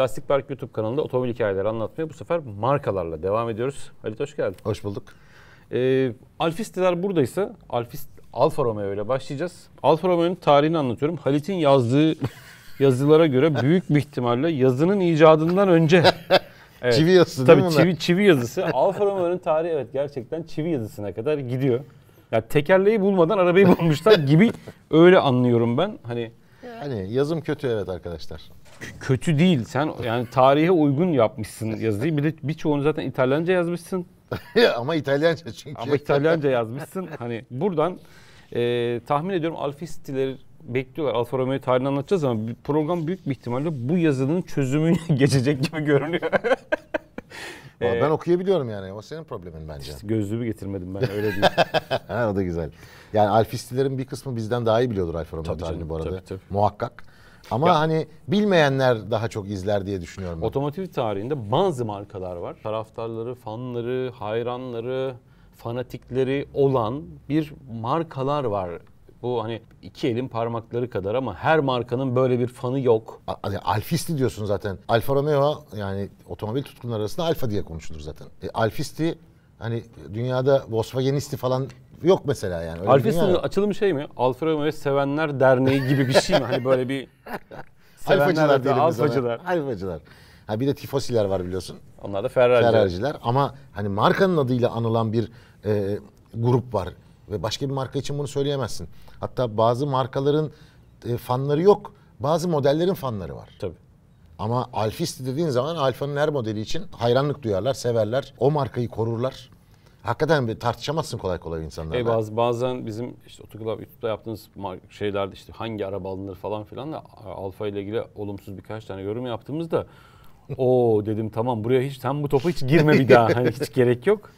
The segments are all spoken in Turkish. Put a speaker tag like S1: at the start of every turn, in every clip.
S1: Lastik Park YouTube kanalında otomobil hikayeleri anlatmaya bu sefer markalarla devam ediyoruz. Halit hoş geldin. Hoş bulduk. Ee, Alfisteler buradaysa Alfist, Alfa Romeo ile başlayacağız. Alfa Romeo'nun tarihini anlatıyorum. Halit'in yazdığı yazılara göre büyük bir ihtimalle yazının icadından önce Evet. Çivi yazısı Tabii değil mi? Çivi, çivi yazısı. Alfa Romeo'nun tarihi evet gerçekten çivi yazısına kadar gidiyor. Ya yani tekerleği bulmadan arabayı bulmuşlar gibi öyle anlıyorum ben. Hani yani yazım kötü evet arkadaşlar kötü değil. Sen yani tarihe uygun yapmışsın yazıyı. Bir de birçoğunu zaten İtalyanca yazmışsın. Ama İtalyanca çünkü. Ama İtalyanca yazmışsın. Hani buradan e, tahmin ediyorum Alfa bekliyorlar. Alfa Romeo tarihini anlatacağız ama program büyük bir ihtimalle bu yazının çözümüne geçecek gibi görünüyor. E, ben
S2: okuyabiliyorum yani o senin problemin bence. İşte gözlüğümü getirmedim ben öyle değil. ha, o da güzel. Yani alfistilerin bir kısmı bizden daha iyi biliyordur
S1: Alfa Romeo tarihini bu arada. Tabii, tabii.
S2: Muhakkak. Ama ya, hani bilmeyenler daha çok izler diye
S1: düşünüyorum. Otomotiv tarihinde bazı markalar var. Taraftarları, fanları, hayranları, fanatikleri olan bir markalar var. Bu hani iki elin parmakları kadar ama her markanın böyle bir fanı yok. Yani Alfisti diyorsun zaten.
S2: Alfa Romeo yani otomobil tutkunları arasında Alfa diye konuşulur zaten. E, Alfisti hani dünyada Volkswagenisti falan yok mesela yani. Öyle Alfes'in
S1: açılımı şey mi? Alfred Mehmet Sevenler Derneği gibi bir şey mi? hani böyle bir Alfacılar diyelim Alfacılar. Alfacılar.
S2: Ha bir de tifosiler var biliyorsun. Onlar
S1: da Ferrari'ciler. Ferrari'ciler.
S2: Ama hani markanın adıyla anılan bir e, grup var. Ve başka bir marka için bunu söyleyemezsin. Hatta bazı markaların e, fanları yok. Bazı modellerin fanları var. Tabii. Ama Alfisti dediğin zaman Alfa'nın her modeli için hayranlık duyarlar, severler. O markayı korurlar. Hakikaten bir tartışamazsın kolay kolay insanlarla. E bazı,
S1: bazen bizim işte Otoklav YouTube'da yaptığımız şeylerde işte hangi araba alınır falan filan da Alfa ile ilgili olumsuz birkaç tane yorum yaptığımızda o dedim tamam buraya hiç sen bu topa hiç girme bir daha. Hani hiç gerek yok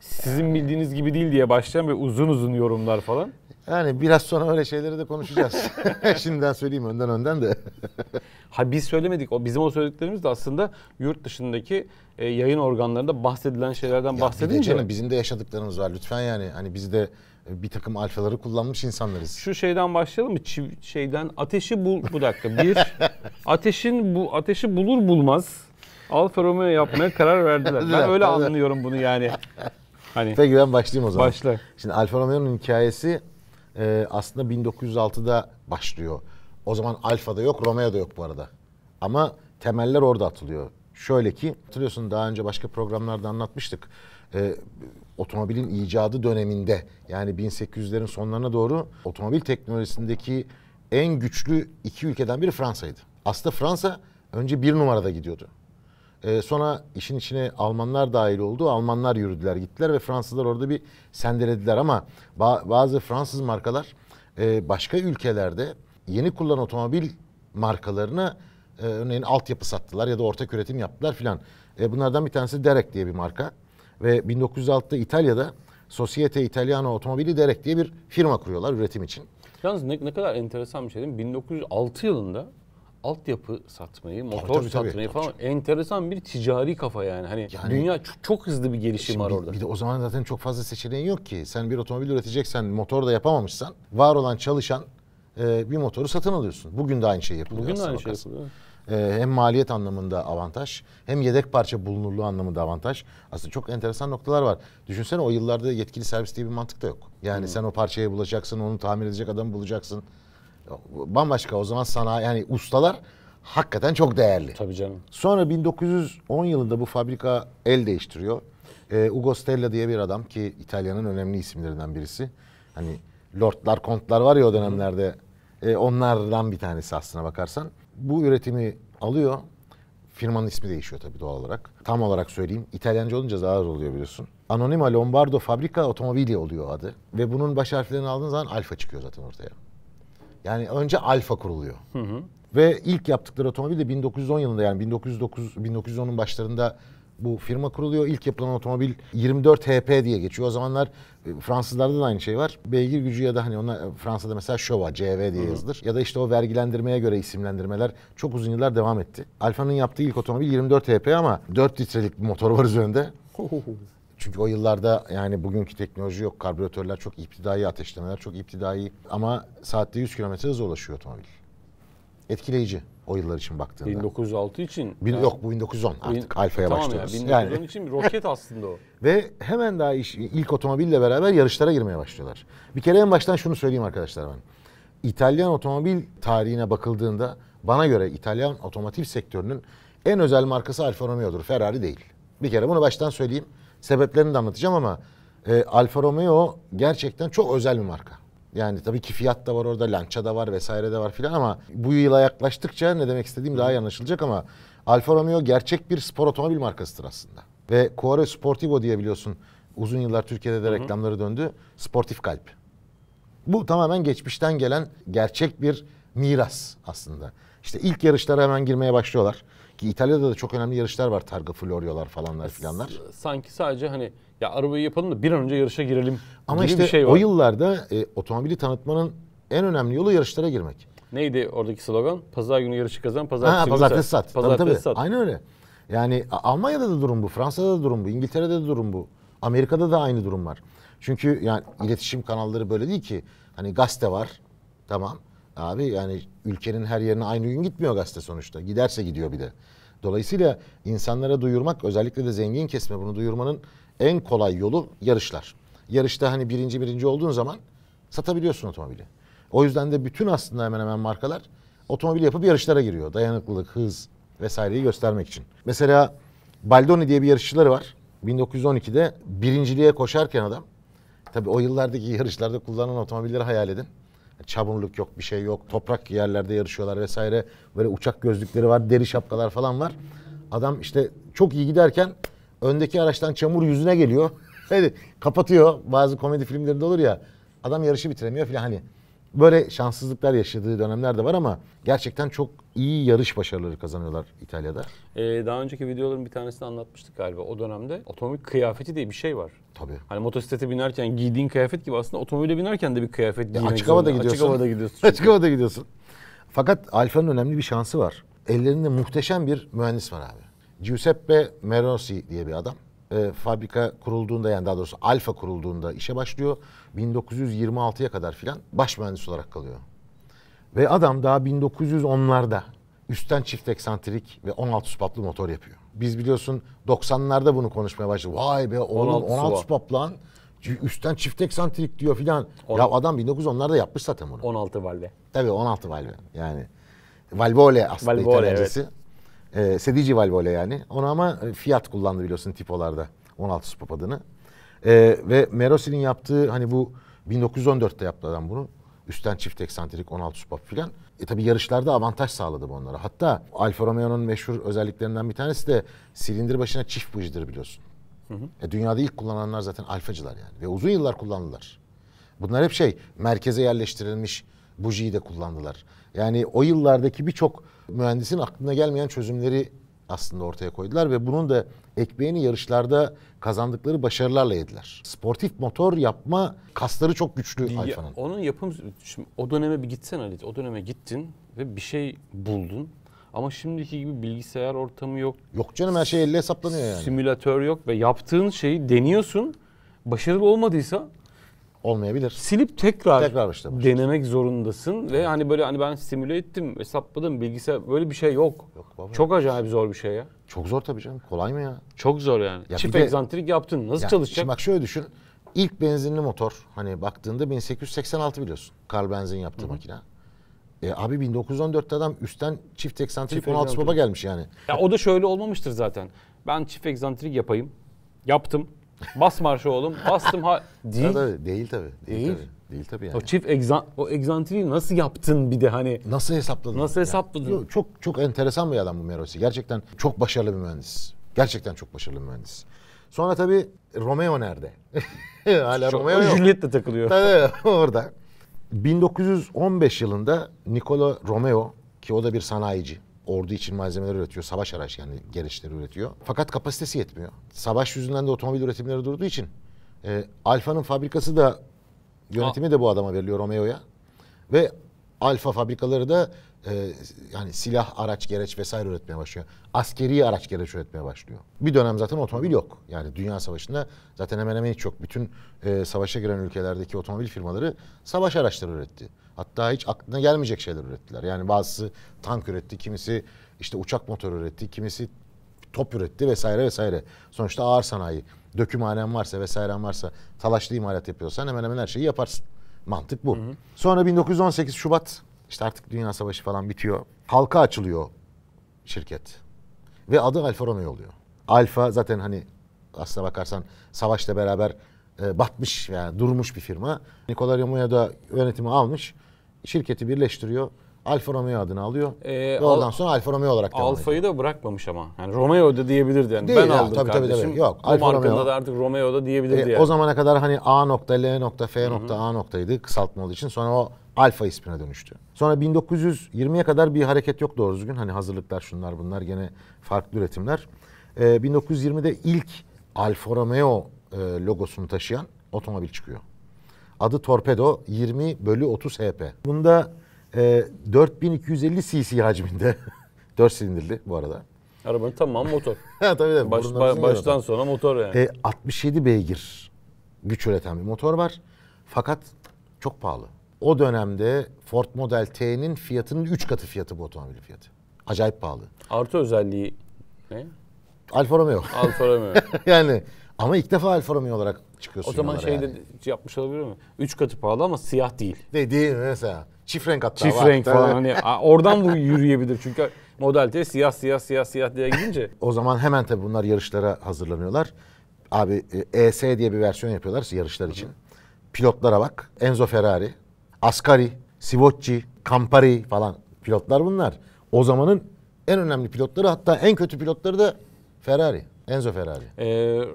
S1: sizin bildiğiniz gibi değil diye başlayan ve uzun uzun yorumlar falan. Yani biraz sonra öyle şeyleri de konuşacağız. Şimdiden söyleyeyim önden önden de. ha biz söylemedik. O bizim o söylediklerimiz de aslında yurt dışındaki e, yayın organlarında bahsedilen şeylerden ya bahsedince. Canım, bizim
S2: de yaşadıklarımız var lütfen yani. Hani biz de e, bir takım alfaları kullanmış insanlarız. Şu şeyden başlayalım
S1: mı? Çiv, şeyden ateşi bul bu dakika. Bir ateşin bu ateşi bulur bulmaz Alfa Romeo yapmaya karar verdiler. ben öyle anlıyorum bunu yani. Hani, Peki ben başlayayım o zaman. Başla.
S2: Şimdi Alfa Romeo'nun hikayesi e, aslında 1906'da başlıyor. O zaman Alfa da yok, Romeo da yok bu arada. Ama temeller orada atılıyor. Şöyle ki, hatırlıyorsun daha önce başka programlarda anlatmıştık. E, otomobilin icadı döneminde yani 1800'lerin sonlarına doğru otomobil teknolojisindeki en güçlü iki ülkeden biri Fransa'ydı. Aslında Fransa önce bir numarada gidiyordu. Ee, sonra işin içine Almanlar dahil oldu. Almanlar yürüdüler gittiler ve Fransızlar orada bir sendelediler ama bazı Fransız markalar e, başka ülkelerde yeni kullanılan otomobil markalarına e, örneğin altyapı sattılar ya da ortak üretim yaptılar filan. E, bunlardan bir tanesi Derek diye bir marka ve 1906'da İtalya'da Societe Italiana Otomobili Derek diye bir firma kuruyorlar üretim için.
S1: Yalnız ne, ne kadar enteresan bir şey değil mi? 1906 yılında altyapı satmayı, motor tabii, tabii, satmayı tabii. falan enteresan bir ticari kafa yani. Hani yani, dünya çok, çok hızlı bir gelişim var orada. Bir de o zaman
S2: zaten çok fazla seçeneğin yok ki. Sen bir otomobil üreteceksen, motor da yapamamışsan, var olan çalışan e, bir motoru satın alıyorsun. Bugün de aynı şey yapılıyor. Bugün de aynı şey yapılıyor. E, hem maliyet anlamında avantaj, hem yedek parça bulunurluğu anlamında avantaj. Aslında çok enteresan noktalar var. Düşünsene o yıllarda yetkili servis diye bir mantık da yok. Yani hmm. sen o parçayı bulacaksın, onu tamir edecek adamı bulacaksın bambaşka o zaman sanayi yani ustalar hakikaten çok değerli. Tabii canım. Sonra 1910 yılında bu fabrika el değiştiriyor. Ee, Ugo Stella diye bir adam ki İtalya'nın önemli isimlerinden birisi. Hani lordlar, kontlar var ya o dönemlerde. E, onlardan bir tanesi aslına bakarsan. Bu üretimi alıyor. Firmanın ismi değişiyor tabii doğal olarak. Tam olarak söyleyeyim. İtalyanca olunca zarar oluyor biliyorsun. Anonima Lombardo Fabrika Otomobili oluyor adı. Ve bunun baş harflerini aldığın zaman alfa çıkıyor zaten ortaya. Yani önce Alfa kuruluyor. Hı hı. Ve ilk yaptıkları otomobil de 1910 yılında yani 1909 1910'un başlarında bu firma kuruluyor. İlk yapılan otomobil 24 HP diye geçiyor. O zamanlar e, Fransızlarda da aynı şey var. Beygir gücü ya da hani onlar e, Fransa'da mesela Şova, CV diye yazılır. Ya da işte o vergilendirmeye göre isimlendirmeler çok uzun yıllar devam etti. Alfa'nın yaptığı ilk otomobil 24 HP ama 4 litrelik bir motor var üzerinde. Çünkü o yıllarda yani bugünkü teknoloji yok. Karbüratörler çok iptidai, ateşlemeler çok iptidai. Ama saatte 100 km hızla ulaşıyor otomobil. Etkileyici o yıllar için baktığında. 1906 için. Bin, yani, yok bu 1910 artık bin, alfaya tamam başlıyoruz. Yani, 1910 yani. için
S1: bir roket aslında o.
S2: Ve hemen daha iş, ilk otomobille beraber yarışlara girmeye başlıyorlar. Bir kere en baştan şunu söyleyeyim arkadaşlar ben. İtalyan otomobil tarihine bakıldığında bana göre İtalyan otomotiv sektörünün en özel markası Alfa Romeo'dur. Ferrari değil. Bir kere bunu baştan söyleyeyim. Sebeplerini de anlatacağım ama e, Alfa Romeo gerçekten çok özel bir marka. Yani tabii ki Fiat da var orada, Lancia da var vesaire de var filan ama bu yıla yaklaştıkça ne demek istediğim daha iyi anlaşılacak ama Alfa Romeo gerçek bir spor otomobil markasıdır aslında. Ve Cuore Sportivo diye biliyorsun uzun yıllar Türkiye'de de reklamları döndü. Sportif kalp. Bu tamamen geçmişten gelen gerçek bir miras aslında. İşte ilk yarışlara hemen girmeye başlıyorlar. Ki İtalya'da da çok önemli yarışlar var. Targa Florio'lar falanlar filanlar.
S1: Sanki sadece hani ya arabayı yapalım da bir an önce yarışa girelim
S2: Ama gibi işte bir şey var. o yıllarda e, otomobili tanıtmanın en önemli yolu yarışlara girmek.
S1: Neydi oradaki slogan? Pazar günü yarışı kazan, pazartesi, ha, pazartesi sat. sat. Pazartesi tabii, tabii. sat. Aynen
S2: öyle. Yani Almanya'da da durum bu, Fransa'da da durum bu, İngiltere'de de durum bu. Amerika'da da aynı durum var. Çünkü yani iletişim kanalları böyle değil ki. Hani gazete var, tamam. Abi yani ülkenin her yerine aynı gün gitmiyor gazete sonuçta. Giderse gidiyor bir de. Dolayısıyla insanlara duyurmak özellikle de zengin kesme bunu duyurmanın en kolay yolu yarışlar. Yarışta hani birinci birinci olduğun zaman satabiliyorsun otomobili. O yüzden de bütün aslında hemen hemen markalar otomobil yapıp yarışlara giriyor. Dayanıklılık, hız vesaireyi göstermek için. Mesela Baldoni diye bir yarışçıları var. 1912'de birinciliğe koşarken adam. Tabii o yıllardaki yarışlarda kullanılan otomobilleri hayal edin. Çamurluk yok, bir şey yok. Toprak yerlerde yarışıyorlar vesaire. Böyle uçak gözlükleri var, deri şapkalar falan var. Adam işte çok iyi giderken öndeki araçtan çamur yüzüne geliyor. Hadi kapatıyor. Bazı komedi filmlerinde olur ya. Adam yarışı bitiremiyor filan hani. Böyle şanssızlıklar yaşadığı dönemler de var ama gerçekten çok iyi yarış başarıları kazanıyorlar İtalya'da.
S1: Ee, daha önceki videoların bir tanesini anlatmıştık galiba. O dönemde otomobil kıyafeti diye bir şey var. Tabii. Hani motosiklete binerken giydiğin kıyafet gibi aslında otomobile binerken de bir kıyafet giymek Açık havada gidiyorsun. Açık havada gidiyorsun. Çünkü. Açık
S2: havada gidiyorsun. Fakat Alfa'nın önemli bir şansı var. Ellerinde muhteşem bir mühendis var abi. Giuseppe Merosi diye bir adam e, fabrika kurulduğunda yani daha doğrusu Alfa kurulduğunda işe başlıyor. 1926'ya kadar filan baş mühendis olarak kalıyor. Ve adam daha 1910'larda üstten çift eksantrik ve 16 spatlı motor yapıyor. Biz biliyorsun 90'larda bunu konuşmaya başladık. Vay be oğlum 16, 16 lan. Üstten çift eksantrik diyor filan. Ya adam 1910'larda yapmış zaten bunu. 16 valve. Tabii 16 valve. Yani Valvole aslında Valvole, İtalyancası. Evet. E, ee, Sedici Valvole yani. Onu ama e, Fiat kullandı biliyorsun tipolarda. 16 Spop adını. E, ve Merosi'nin yaptığı hani bu 1914'te yaptı adam bunu. Üstten çift eksantrik 16 Spop filan. E tabi yarışlarda avantaj sağladı bu onlara. Hatta Alfa Romeo'nun meşhur özelliklerinden bir tanesi de silindir başına çift bujidir biliyorsun. Hı hı. E, dünyada ilk kullananlar zaten alfacılar yani. Ve uzun yıllar kullandılar. Bunlar hep şey merkeze yerleştirilmiş bujiyi de kullandılar. Yani o yıllardaki birçok mühendisin aklına gelmeyen çözümleri aslında ortaya koydular ve bunun da ekmeğini yarışlarda kazandıkları başarılarla yediler. Sportif motor yapma kasları çok güçlü ya, Alfa'nın.
S1: Onun yapım şimdi o döneme bir gitsen Ali, o döneme gittin ve bir şey buldun. Ama şimdiki gibi bilgisayar ortamı yok.
S2: Yok canım her şey elle hesaplanıyor yani.
S1: Simülatör yok ve yaptığın şeyi deniyorsun. Başarılı olmadıysa olmayabilir. Silip tekrar, tekrar başlamak. denemek zorundasın ve hani böyle hani ben simüle ettim, hesapladım, bilgisayar böyle bir şey yok. Yok baba. Çok acayip zor bir şey ya. Çok zor tabii canım. Kolay mı ya? Çok zor yani. Ya Çift egzantrik yaptın. Nasıl ya, çalışacak? Şimdi
S2: bak şöyle düşün. İlk benzinli motor hani baktığında 1886 biliyorsun. Kar benzin yaptığı makine. E, abi 1914'te adam üstten çift eksantrik 16 baba gelmiş yani.
S1: Ya o da şöyle olmamıştır zaten. Ben çift eksantrik yapayım. Yaptım. Bas marşı oğlum. Bastım ha. Değil. Tabii, değil tabii. Değil. Değil. Tabii. Değil tabii yani. O çift egzan o egzantriyi nasıl
S2: yaptın bir de hani nasıl hesapladın? Nasıl hesapladın? Yani, çok çok enteresan bir adam bu Merosi. Gerçekten çok başarılı bir mühendis. Gerçekten çok başarılı bir mühendis. Sonra tabii Romeo nerede? Hala çok, Romeo Juliet de takılıyor. Tabii orada. 1915 yılında Nicola Romeo ki o da bir sanayici ordu için malzemeler üretiyor. Savaş araç yani gereçleri üretiyor. Fakat kapasitesi yetmiyor. Savaş yüzünden de otomobil üretimleri durduğu için e, Alfa'nın fabrikası da yönetimi Aa. de bu adama veriliyor Romeo'ya. Ve Alfa fabrikaları da e, yani silah, araç, gereç vesaire üretmeye başlıyor. Askeri araç, gereç üretmeye başlıyor. Bir dönem zaten otomobil yok. Yani Dünya Savaşı'nda zaten hemen hemen hiç yok. Bütün e, savaşa giren ülkelerdeki otomobil firmaları savaş araçları üretti. Hatta hiç aklına gelmeyecek şeyler ürettiler. Yani bazısı tank üretti, kimisi işte uçak motoru üretti, kimisi top üretti vesaire vesaire. Sonuçta ağır sanayi, dökümhanen varsa vesaire varsa, talaşlı imalat yapıyorsan hemen hemen her şeyi yaparsın. Mantık bu. Hı hı. Sonra 1918 Şubat işte artık Dünya Savaşı falan bitiyor. Halka açılıyor şirket. Ve adı Alfa Romeo oluyor. Alfa zaten hani aslına bakarsan savaşla beraber e, batmış yani durmuş bir firma. Nikola Romeo da yönetimi almış şirketi birleştiriyor. Alfa Romeo adını alıyor. Ee, ve oradan al, sonra Alfa Romeo olarak devam Alfa'yı
S1: da bırakmamış ama.
S2: Yani Romeo da diyebilirdi yani. Değil ben ya, aldım tabii, kardeşim. Tabii, tabii. Yok, Alfa Romeo. da
S1: artık Romeo da diyebilirdi ee, yani. O zamana
S2: kadar hani A nokta, L nokta, F nokta, A noktaydı kısaltma olduğu için. Sonra o Alfa ismine dönüştü. Sonra 1920'ye kadar bir hareket yok doğru düzgün. Hani hazırlıklar şunlar bunlar gene farklı üretimler. Ee, 1920'de ilk Alfa Romeo e, logosunu taşıyan otomobil çıkıyor. Adı torpedo 20 bölü 30 HP. Bunda e, 4250 cc hacminde. 4 silindirli bu arada.
S1: Arabanın tamam motor. ha, tabii tabii. Baş, ba, baştan sonra motor yani. E,
S2: 67 beygir güç üreten bir motor var. Fakat çok pahalı. O dönemde Ford Model T'nin fiyatının 3 katı fiyatı bu otomobil fiyatı. Acayip pahalı.
S1: Artı özelliği ne?
S2: Alfa Romeo. Alfa Romeo. yani ama ilk defa Alfa Romeo olarak çıkıyorsun. O zaman şey yani. de
S1: şey yapmış olabilir mi? Üç katı pahalı ama siyah değil. De değil mesela. Çift renk hatta Çift var. renk falan hani oradan bu yürüyebilir çünkü modalite siyah siyah siyah siyah diye gidince.
S2: o zaman hemen tabii bunlar yarışlara hazırlanıyorlar. Abi ES e diye bir versiyon yapıyorlar yarışlar için. Pilotlara bak. Enzo Ferrari, Ascari, Sivocci, Campari falan pilotlar bunlar. O zamanın en önemli pilotları hatta en kötü pilotları da Ferrari. Enzo Ferrari.
S1: Ee,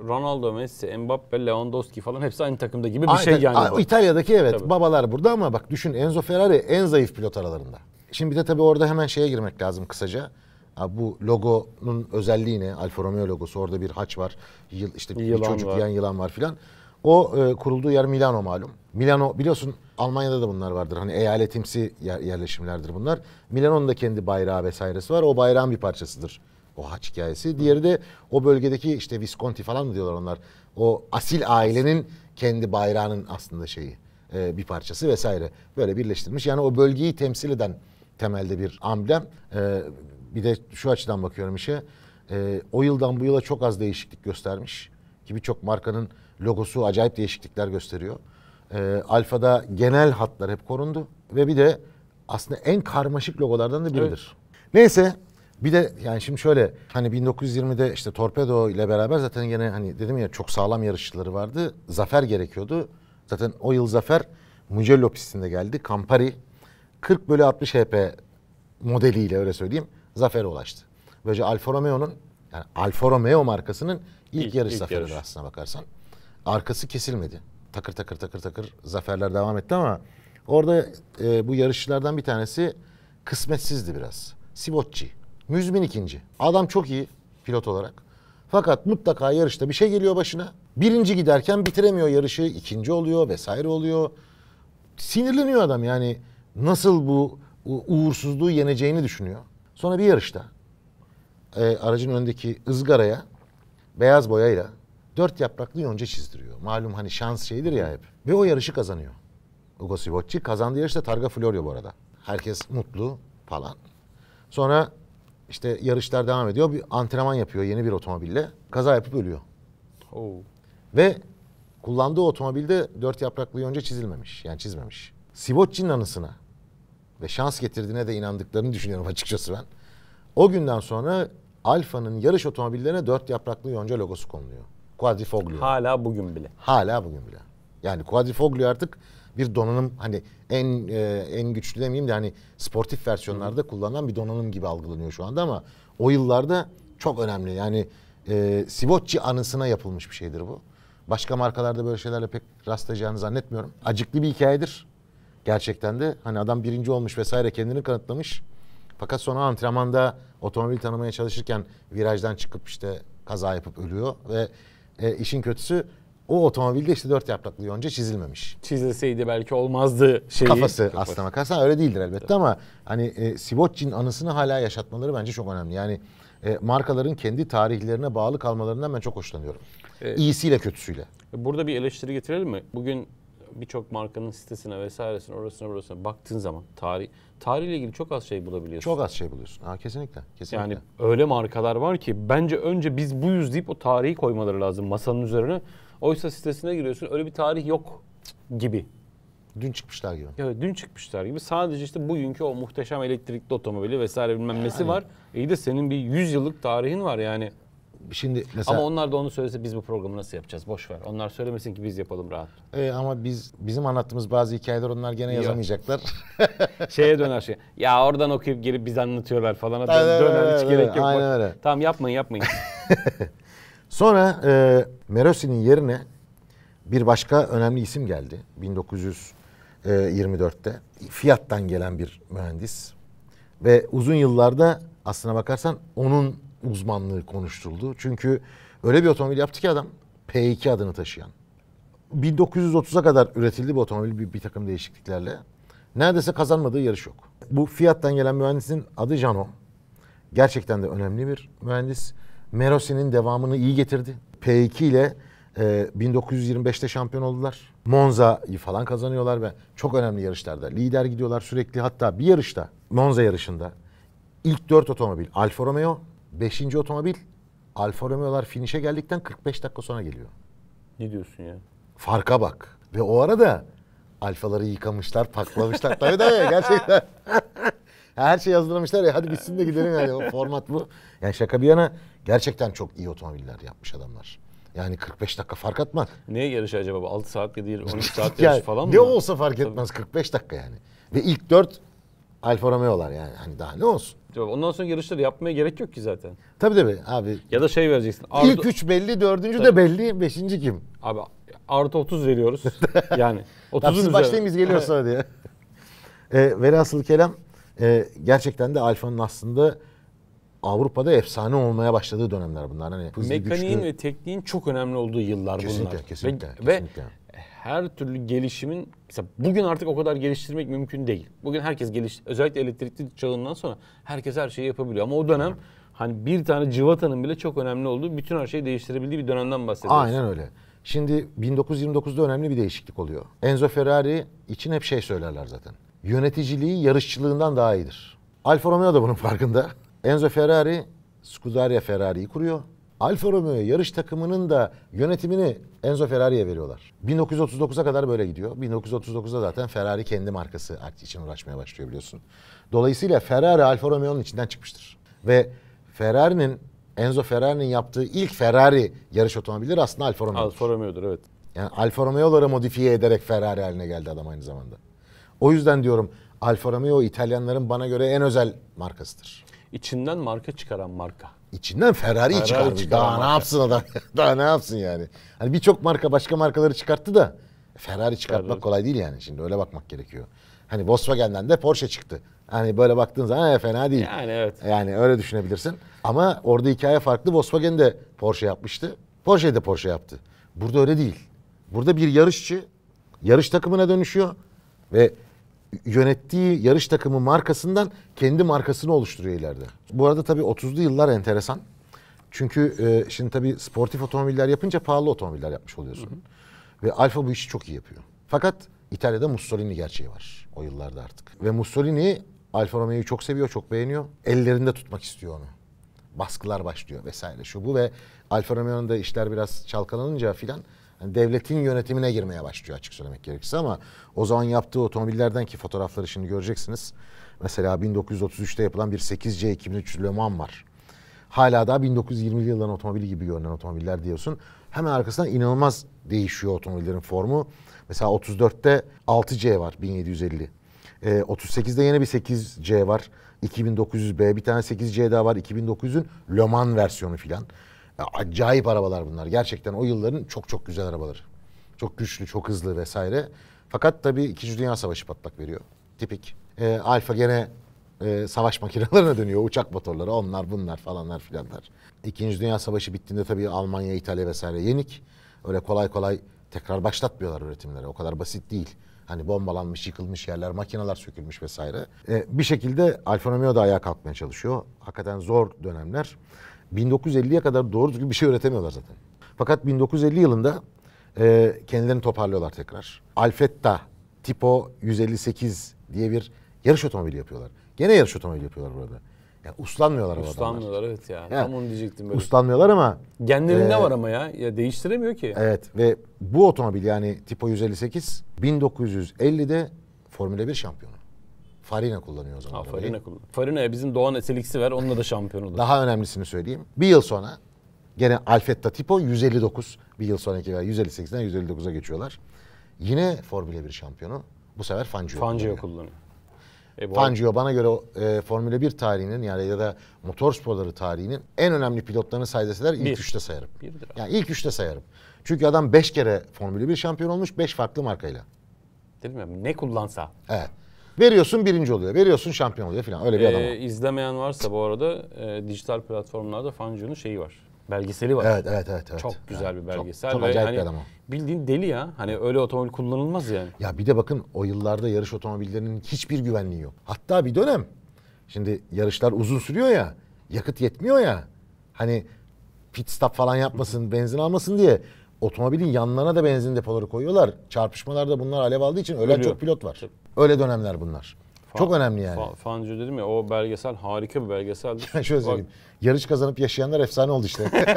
S1: Ronaldo, Messi, Mbappe, Lewandowski falan hepsi aynı takımda gibi bir aynı, şey yani. A, bu.
S2: İtalya'daki evet tabii. babalar burada ama bak düşün Enzo Ferrari en zayıf pilot aralarında. Şimdi bir de tabii orada hemen şeye girmek lazım kısaca. Abi bu logonun özelliği ne? Alfa Romeo logosu orada bir haç var. Yıl, işte bir yılan çocuk var. yiyen yılan var filan. O e, kurulduğu yer Milano malum. Milano biliyorsun Almanya'da da bunlar vardır. Hani eyaletimsi yer, yerleşimlerdir bunlar. Milano'nun da kendi bayrağı vesairesi var. O bayrağın bir parçasıdır o haç hikayesi. Diğeri de o bölgedeki işte Visconti falan mı diyorlar onlar. O asil ailenin kendi bayrağının aslında şeyi e, bir parçası vesaire. Böyle birleştirmiş. Yani o bölgeyi temsil eden temelde bir amblem. E, bir de şu açıdan bakıyorum işe. E, o yıldan bu yıla çok az değişiklik göstermiş. Ki birçok markanın logosu acayip değişiklikler gösteriyor. Alfa'da genel hatlar hep korundu. Ve bir de aslında en karmaşık logolardan da biridir. Evet. Neyse bir de yani şimdi şöyle hani 1920'de işte Torpedo ile beraber zaten yine hani dedim ya çok sağlam yarışçıları vardı. Zafer gerekiyordu. Zaten o yıl zafer Mugello pistinde geldi. Campari 40 bölü 60 HP modeliyle öyle söyleyeyim zafere ulaştı. Böylece Alfa Romeo'nun yani Alfa Romeo markasının ilk, ilk yarış ilk zaferi yarış. aslına bakarsan. Arkası kesilmedi. Takır takır takır takır zaferler devam etti ama orada e, bu yarışçılardan bir tanesi kısmetsizdi biraz. Sivotçi. Müzmin ikinci. Adam çok iyi pilot olarak. Fakat mutlaka yarışta bir şey geliyor başına. Birinci giderken bitiremiyor yarışı. ikinci oluyor vesaire oluyor. Sinirleniyor adam yani nasıl bu uğursuzluğu yeneceğini düşünüyor. Sonra bir yarışta e, aracın öndeki ızgaraya beyaz boyayla dört yapraklı yonca çizdiriyor. Malum hani şans şeydir ya hep. Ve o yarışı kazanıyor. Ugo Sivocci kazandığı yarışta Targa Florio bu arada. Herkes mutlu falan. Sonra işte yarışlar devam ediyor. Bir antrenman yapıyor yeni bir otomobille. Kaza yapıp ölüyor. Oo. Ve kullandığı otomobilde dört yapraklı yonca çizilmemiş. Yani çizmemiş. Sivotçi'nin anısına ve şans getirdiğine de inandıklarını düşünüyorum açıkçası ben. O günden sonra Alfa'nın yarış otomobillerine dört yapraklı yonca logosu konuluyor. Quadrifoglio. Hala bugün bile. Hala bugün bile. Yani Quadrifoglio artık bir donanım hani en e, en güçlü demeyeyim de hani sportif versiyonlarda kullanılan bir donanım gibi algılanıyor şu anda ama o yıllarda çok önemli. Yani e, Sivocci anısına yapılmış bir şeydir bu. Başka markalarda böyle şeylerle pek rastlayacağını zannetmiyorum. Acıklı bir hikayedir. Gerçekten de hani adam birinci olmuş vesaire kendini kanıtlamış. Fakat sonra antrenmanda otomobil tanımaya çalışırken virajdan çıkıp işte kaza yapıp ölüyor ve e, işin kötüsü o otomobilde işte dört yapraklı yonca çizilmemiş.
S1: Çizilseydi belki olmazdı şeyi. Kafası, Kafası. aslına bakarsan
S2: öyle değildir elbette evet. ama hani e, Sivotçin anısını hala yaşatmaları bence çok önemli. Yani e, markaların kendi tarihlerine bağlı kalmalarından ben çok hoşlanıyorum. Ee, İyisiyle kötüsüyle.
S1: Burada bir eleştiri getirelim mi? Bugün birçok markanın sitesine vesairesine orasına burasına baktığın zaman tarih tarihle ilgili çok az şey bulabiliyorsun. Çok az şey buluyorsun. Ha, kesinlikle, kesinlikle. Yani öyle markalar var ki bence önce biz buyuz deyip o tarihi koymaları lazım masanın üzerine. Oysa sitesine giriyorsun öyle bir tarih yok gibi. Dün çıkmışlar gibi. Evet dün çıkmışlar gibi. Sadece işte bugünkü o muhteşem elektrikli otomobili vesaire bilmem nesi yani. var. İyi de senin bir 100 yıllık tarihin var yani. Şimdi mesela... Ama onlar da onu söylese biz bu programı nasıl yapacağız? Boş ver. Onlar söylemesin ki biz yapalım rahat.
S2: Ee, ama biz bizim anlattığımız bazı hikayeler onlar gene Yok. yazamayacaklar.
S1: Şeye döner şey. Ya oradan okuyup gelip biz anlatıyorlar falan. dön, döner hiç gerek yok. Aynen öyle. Tamam yapmayın yapmayın.
S2: Sonra e, Merosi'nin yerine bir başka önemli isim geldi. 1924'te e, Fiyat'tan gelen bir mühendis. Ve uzun yıllarda aslına bakarsan onun uzmanlığı konuşuldu Çünkü öyle bir otomobil yaptı ki adam P2 adını taşıyan. 1930'a kadar üretildi bu otomobil bir, bir takım değişikliklerle. Neredeyse kazanmadığı yarış yok. Bu Fiat'tan gelen mühendisin adı Jano. Gerçekten de önemli bir mühendis. Merosi'nin devamını iyi getirdi. P2 ile e, 1925'te şampiyon oldular. Monza'yı falan kazanıyorlar ve çok önemli yarışlarda lider gidiyorlar sürekli. Hatta bir yarışta Monza yarışında ilk 4 otomobil Alfa Romeo, 5. otomobil Alfa Romeo'lar finişe geldikten 45 dakika sonra geliyor. Ne diyorsun ya? Farka bak. Ve o arada alfaları yıkamışlar, paklamışlar. tabii tabii gerçekten. Her şey hazırlamışlar ya hadi bitsin de gidelim yani o format bu. Yani şaka bir yana gerçekten çok iyi otomobiller yapmış adamlar. Yani 45 dakika fark etmez.
S1: Ne yarış acaba bu? 6 saat değil 13 saat yarış yani, falan mı? Ne olsa fark etmez Tabii. 45 dakika yani.
S2: Ve ilk 4 Alfa Romeo'lar yani hani daha ne olsun.
S1: Ondan sonra yarışları yapmaya gerek yok ki zaten.
S2: Tabii tabii abi.
S1: Ya da şey vereceksin. Ardu... İlk 3 belli, 4. de belli, 5. kim? Abi artı 30 veriyoruz. yani 30'un üzerine. başlayın biz geliyoruz sonra diye.
S2: E, velhasıl kelam e, gerçekten de Alfa'nın aslında Avrupa'da efsane olmaya başladığı dönemler bunlar. Hani Mekaniğin güçlü... ve
S1: tekniğin çok önemli olduğu yıllar kesinlikle, bunlar. Kesinlikle, ve, kesinlikle. Ve her türlü gelişimin mesela bugün artık o kadar geliştirmek mümkün değil. Bugün herkes geliş özellikle elektrikli çağından sonra herkes her şeyi yapabiliyor ama o dönem hani bir tane cıvatanın bile çok önemli olduğu, bütün her şeyi değiştirebildiği bir dönemden bahsediyoruz. Aynen öyle.
S2: Şimdi 1929'da önemli bir değişiklik oluyor. Enzo Ferrari için hep şey söylerler zaten yöneticiliği yarışçılığından daha iyidir. Alfa Romeo da bunun farkında. Enzo Ferrari Scuderia Ferrari'yi kuruyor. Alfa Romeo yarış takımının da yönetimini Enzo Ferrari'ye veriyorlar. 1939'a kadar böyle gidiyor. 1939'da zaten Ferrari kendi markası için uğraşmaya başlıyor biliyorsun. Dolayısıyla Ferrari Alfa Romeo'nun içinden çıkmıştır. Ve Ferrari'nin Enzo Ferrari'nin yaptığı ilk Ferrari yarış otomobili aslında Alfa Romeo'dur. Alfa Romeo'dur evet. Yani Alfa Romeo'ları modifiye ederek Ferrari haline geldi adam aynı zamanda. O yüzden diyorum Alfa Romeo İtalyanların bana göre en özel markasıdır. İçinden marka çıkaran marka. İçinden Ferrari, Ferrari çıkarmış. çıkaran Daha ne yapsın adam? Daha ne yapsın yani? Hani birçok marka başka markaları çıkarttı da Ferrari çıkartmak Ferrari. kolay değil yani şimdi öyle bakmak gerekiyor. Hani Volkswagen'den de Porsche çıktı. Hani böyle baktığın zaman fena değil. Yani evet. Yani öyle düşünebilirsin. Ama orada hikaye farklı. Volkswagen de Porsche yapmıştı. Porsche de Porsche yaptı. Burada öyle değil. Burada bir yarışçı yarış takımına dönüşüyor ve yönettiği yarış takımı markasından kendi markasını oluşturuyor ileride. Bu arada tabii 30'lu yıllar enteresan. Çünkü e, şimdi tabii sportif otomobiller yapınca pahalı otomobiller yapmış oluyorsun. Hı hı. Ve Alfa bu işi çok iyi yapıyor. Fakat İtalya'da Mussolini gerçeği var o yıllarda artık. Ve Mussolini Alfa Romeo'yu çok seviyor, çok beğeniyor. Ellerinde tutmak istiyor onu. Baskılar başlıyor vesaire şu bu ve Alfa Romeo'nun da işler biraz çalkalanınca filan yani devletin yönetimine girmeye başlıyor açık söylemek gerekirse ama o zaman yaptığı otomobillerden ki fotoğrafları şimdi göreceksiniz. Mesela 1933'te yapılan bir 8C 2003 Le Mans var. Hala daha 1920'li yılların otomobili gibi görünen otomobiller diyorsun. Hemen arkasından inanılmaz değişiyor otomobillerin formu. Mesela 34'te 6C var 1750. E, 38'de yeni bir 8C var. 2900B bir tane 8C daha var. 2900'ün Le Mans versiyonu filan. Ya acayip arabalar bunlar. Gerçekten o yılların çok çok güzel arabaları. Çok güçlü, çok hızlı vesaire. Fakat tabii 2. Dünya Savaşı patlak veriyor. Tipik. E, Alfa gene e, savaş makinelerine dönüyor. Uçak motorları onlar bunlar falanlar filanlar. İkinci Dünya Savaşı bittiğinde tabii Almanya, İtalya vesaire yenik. Öyle kolay kolay tekrar başlatmıyorlar üretimleri. O kadar basit değil. Hani bombalanmış, yıkılmış yerler, makineler sökülmüş vesaire. E, bir şekilde Alfa Romeo da ayağa kalkmaya çalışıyor. Hakikaten zor dönemler. 1950'ye kadar doğru düzgün bir şey öğretemiyorlar zaten. Fakat 1950 yılında e, kendilerini toparlıyorlar tekrar. Alfetta Tipo 158 diye bir yarış otomobili yapıyorlar. Gene yarış otomobili yapıyorlar burada. Yani uslanmıyorlar bu Uslanmıyorlar adamlar.
S1: evet ya. ya. Tam onu diyecektim böyle.
S2: Uslanmıyorlar ama. Genlerinde e, var ama
S1: ya. Ya değiştiremiyor ki.
S2: Evet ve bu otomobil yani Tipo 158 1950'de Formula 1 şampiyonu. Farina kullanıyor
S1: o zaman. Ha, Farina orayı. Farina'ya bizim Doğan Eseliksi ver onunla da şampiyon olur. Daha önemlisini söyleyeyim. Bir yıl sonra
S2: gene Alfetta Tipo 159 bir yıl sonraki ver 158'den 159'a geçiyorlar. Yine Formula 1 şampiyonu bu sefer Fangio, Fangio kullanıyor. kullanıyor. E, Fangio bana göre e, Formula 1 tarihinin yani ya da motorsporları tarihinin en önemli pilotlarını say ilk bir. üçte sayarım. Birdir Yani ilk üçte sayarım. Çünkü adam beş kere Formula 1 şampiyon olmuş beş farklı markayla. Değil mi? ne kullansa. Evet. Veriyorsun birinci oluyor. Veriyorsun şampiyon oluyor falan. Öyle bir adam ee,
S1: var. Ee, varsa bu arada e, dijital platformlarda Fangio'nun şeyi var. Belgeseli var. Evet evet evet. evet. Çok güzel bir belgesel. Çok, çok acayip hani, bir adam o. Bildiğin deli ya. Hani öyle otomobil kullanılmaz yani.
S2: Ya bir de bakın o yıllarda yarış otomobillerinin hiçbir güvenliği yok. Hatta bir dönem şimdi yarışlar uzun sürüyor ya. Yakıt yetmiyor ya. Hani pit stop falan yapmasın, benzin almasın diye otomobilin yanlarına da benzin depoları koyuyorlar. Çarpışmalarda bunlar alev aldığı için ölen Ölüyor. çok pilot var. Tabii. Öyle dönemler bunlar. Fa- Çok önemli yani. Fa-
S1: Fancı dedim ya o belgesel harika bir belgeseldi. Şöyle söyleyeyim.
S2: Yarış kazanıp yaşayanlar efsane oldu işte.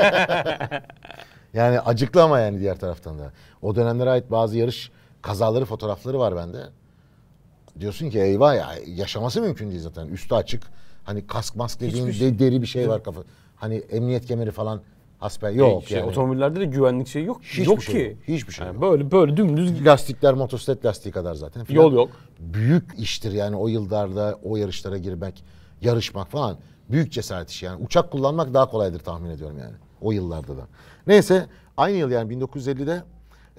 S2: yani acıklı ama yani diğer taraftan da. O dönemlere ait bazı yarış kazaları fotoğrafları var bende. Diyorsun ki eyvah ya yaşaması mümkün değil zaten. Üstü açık. Hani kask mask dediğin şey- deri bir şey var kafa. Hani emniyet kemeri falan Hasbel yok şey, yani.
S1: Otomobillerde de güvenlik şeyi yok. Hiçbir yok şey ki. Yok.
S2: Hiçbir şey yani yok. Böyle böyle dümdüz. Lastikler motosiklet lastiği kadar zaten. Falan. Yol yok. Büyük iştir yani o yıllarda o yarışlara girmek, yarışmak falan. Büyük cesaret işi yani. Uçak kullanmak daha kolaydır tahmin ediyorum yani. O yıllarda da. Neyse aynı yıl yani 1950'de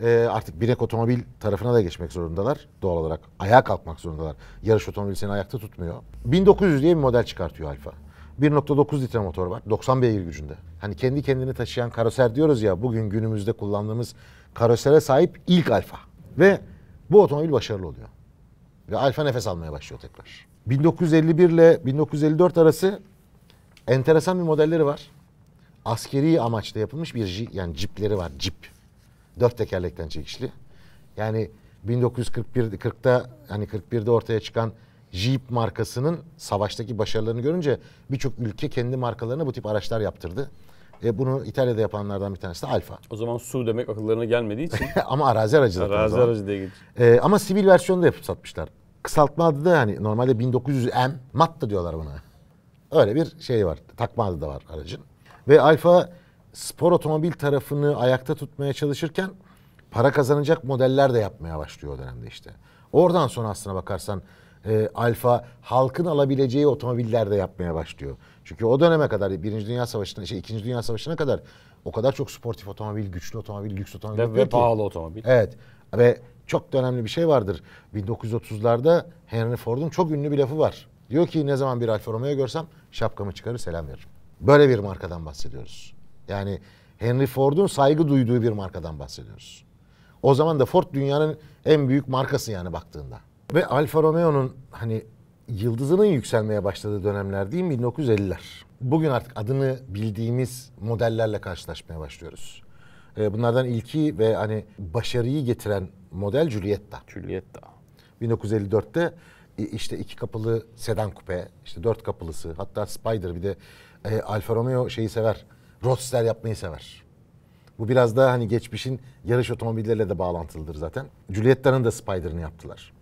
S2: e, artık binek otomobil tarafına da geçmek zorundalar. Doğal olarak ayağa kalkmak zorundalar. Yarış otomobili seni ayakta tutmuyor. 1900 diye bir model çıkartıyor Alfa. 1.9 litre motor var. 90 beygir gücünde. Hani kendi kendini taşıyan karoser diyoruz ya bugün günümüzde kullandığımız karosere sahip ilk Alfa. Ve bu otomobil başarılı oluyor. Ve Alfa nefes almaya başlıyor tekrar. 1951 ile 1954 arası enteresan bir modelleri var. Askeri amaçla yapılmış bir jip, yani cipleri var. Cip. Dört tekerlekten çekişli. Yani 1941 40'ta hani 41'de ortaya çıkan Jeep markasının savaştaki başarılarını görünce birçok ülke kendi markalarına bu tip araçlar yaptırdı. E, bunu İtalya'da yapanlardan bir tanesi de Alfa.
S1: O zaman su demek akıllarına gelmediği için.
S2: ama arazi aracı da. Arazi aracı diye geçiyor. E, ama sivil versiyonu da yapıp satmışlar. Kısaltma adı da yani normalde 1900M, Matta diyorlar buna. Öyle bir şey var. Takma adı da var aracın. Ve Alfa spor otomobil tarafını ayakta tutmaya çalışırken para kazanacak modeller de yapmaya başlıyor o dönemde işte. Oradan sonra aslına bakarsan e, Alfa halkın alabileceği otomobillerde yapmaya başlıyor. Çünkü o döneme kadar Birinci Dünya Savaşı'na şey İkinci Dünya Savaşı'na kadar o kadar çok sportif otomobil, güçlü otomobil, lüks otomobil ve, ve pahalı otomobil. Evet. Ve çok da önemli bir şey vardır. 1930'larda Henry Ford'un çok ünlü bir lafı var. Diyor ki ne zaman bir Alfa Romeo görsem şapkamı çıkarır selam veririm. Böyle bir markadan bahsediyoruz. Yani Henry Ford'un saygı duyduğu bir markadan bahsediyoruz. O zaman da Ford dünyanın en büyük markası yani baktığında. Ve Alfa Romeo'nun hani yıldızının yükselmeye başladığı dönemler değil mi? 1950'ler. Bugün artık adını bildiğimiz modellerle karşılaşmaya başlıyoruz. Ee, bunlardan ilki ve hani başarıyı getiren model Giulietta. Giulietta. 1954'te e, işte iki kapılı sedan kupe, işte dört kapılısı, hatta Spider bir de e, Alfa Romeo şeyi sever. Roadster yapmayı sever. Bu biraz daha hani geçmişin yarış otomobilleriyle de bağlantılıdır zaten. Giulietta'nın da Spider'ını yaptılar.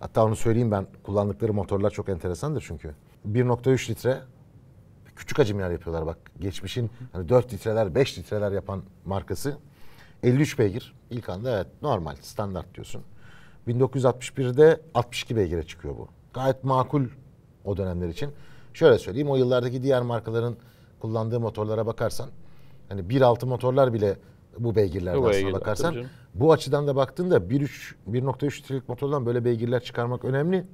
S2: Hatta onu söyleyeyim ben kullandıkları motorlar çok enteresandır çünkü. 1.3 litre küçük hacimler yapıyorlar bak. Geçmişin hani 4 litreler 5 litreler yapan markası 53 beygir. ilk anda evet normal standart diyorsun. 1961'de 62 beygire çıkıyor bu. Gayet makul o dönemler için. Şöyle söyleyeyim o yıllardaki diğer markaların kullandığı motorlara bakarsan hani 1.6 motorlar bile bu beygirlerden bu beygirler, bakarsan. Bu açıdan da baktığında 1.3 1.3 litrelik motordan böyle beygirler çıkarmak önemli.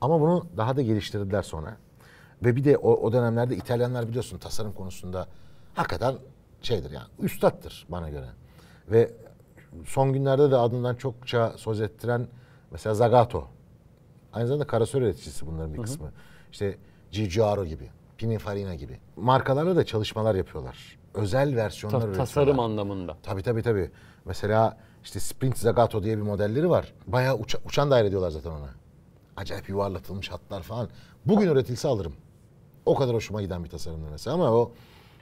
S2: Ama bunu daha da geliştirdiler sonra. Ve bir de o, o dönemlerde İtalyanlar biliyorsun tasarım konusunda hakikaten şeydir yani üstattır bana göre. Ve son günlerde de adından çokça söz ettiren mesela Zagato. Aynı zamanda karasör üreticisi bunların bir kısmı. Hı hı. İşte Giugiaro gibi, Pininfarina gibi. Markalarla da çalışmalar yapıyorlar özel versiyonlar Ta- üretiyorlar. Tasarım anlamında. Tabii tabii tabii. Mesela işte Sprint Zagato diye bir modelleri var. Bayağı uça- uçan daire diyorlar zaten ona. Acayip yuvarlatılmış hatlar falan. Bugün üretilse alırım. O kadar hoşuma giden bir tasarımdır mesela ama o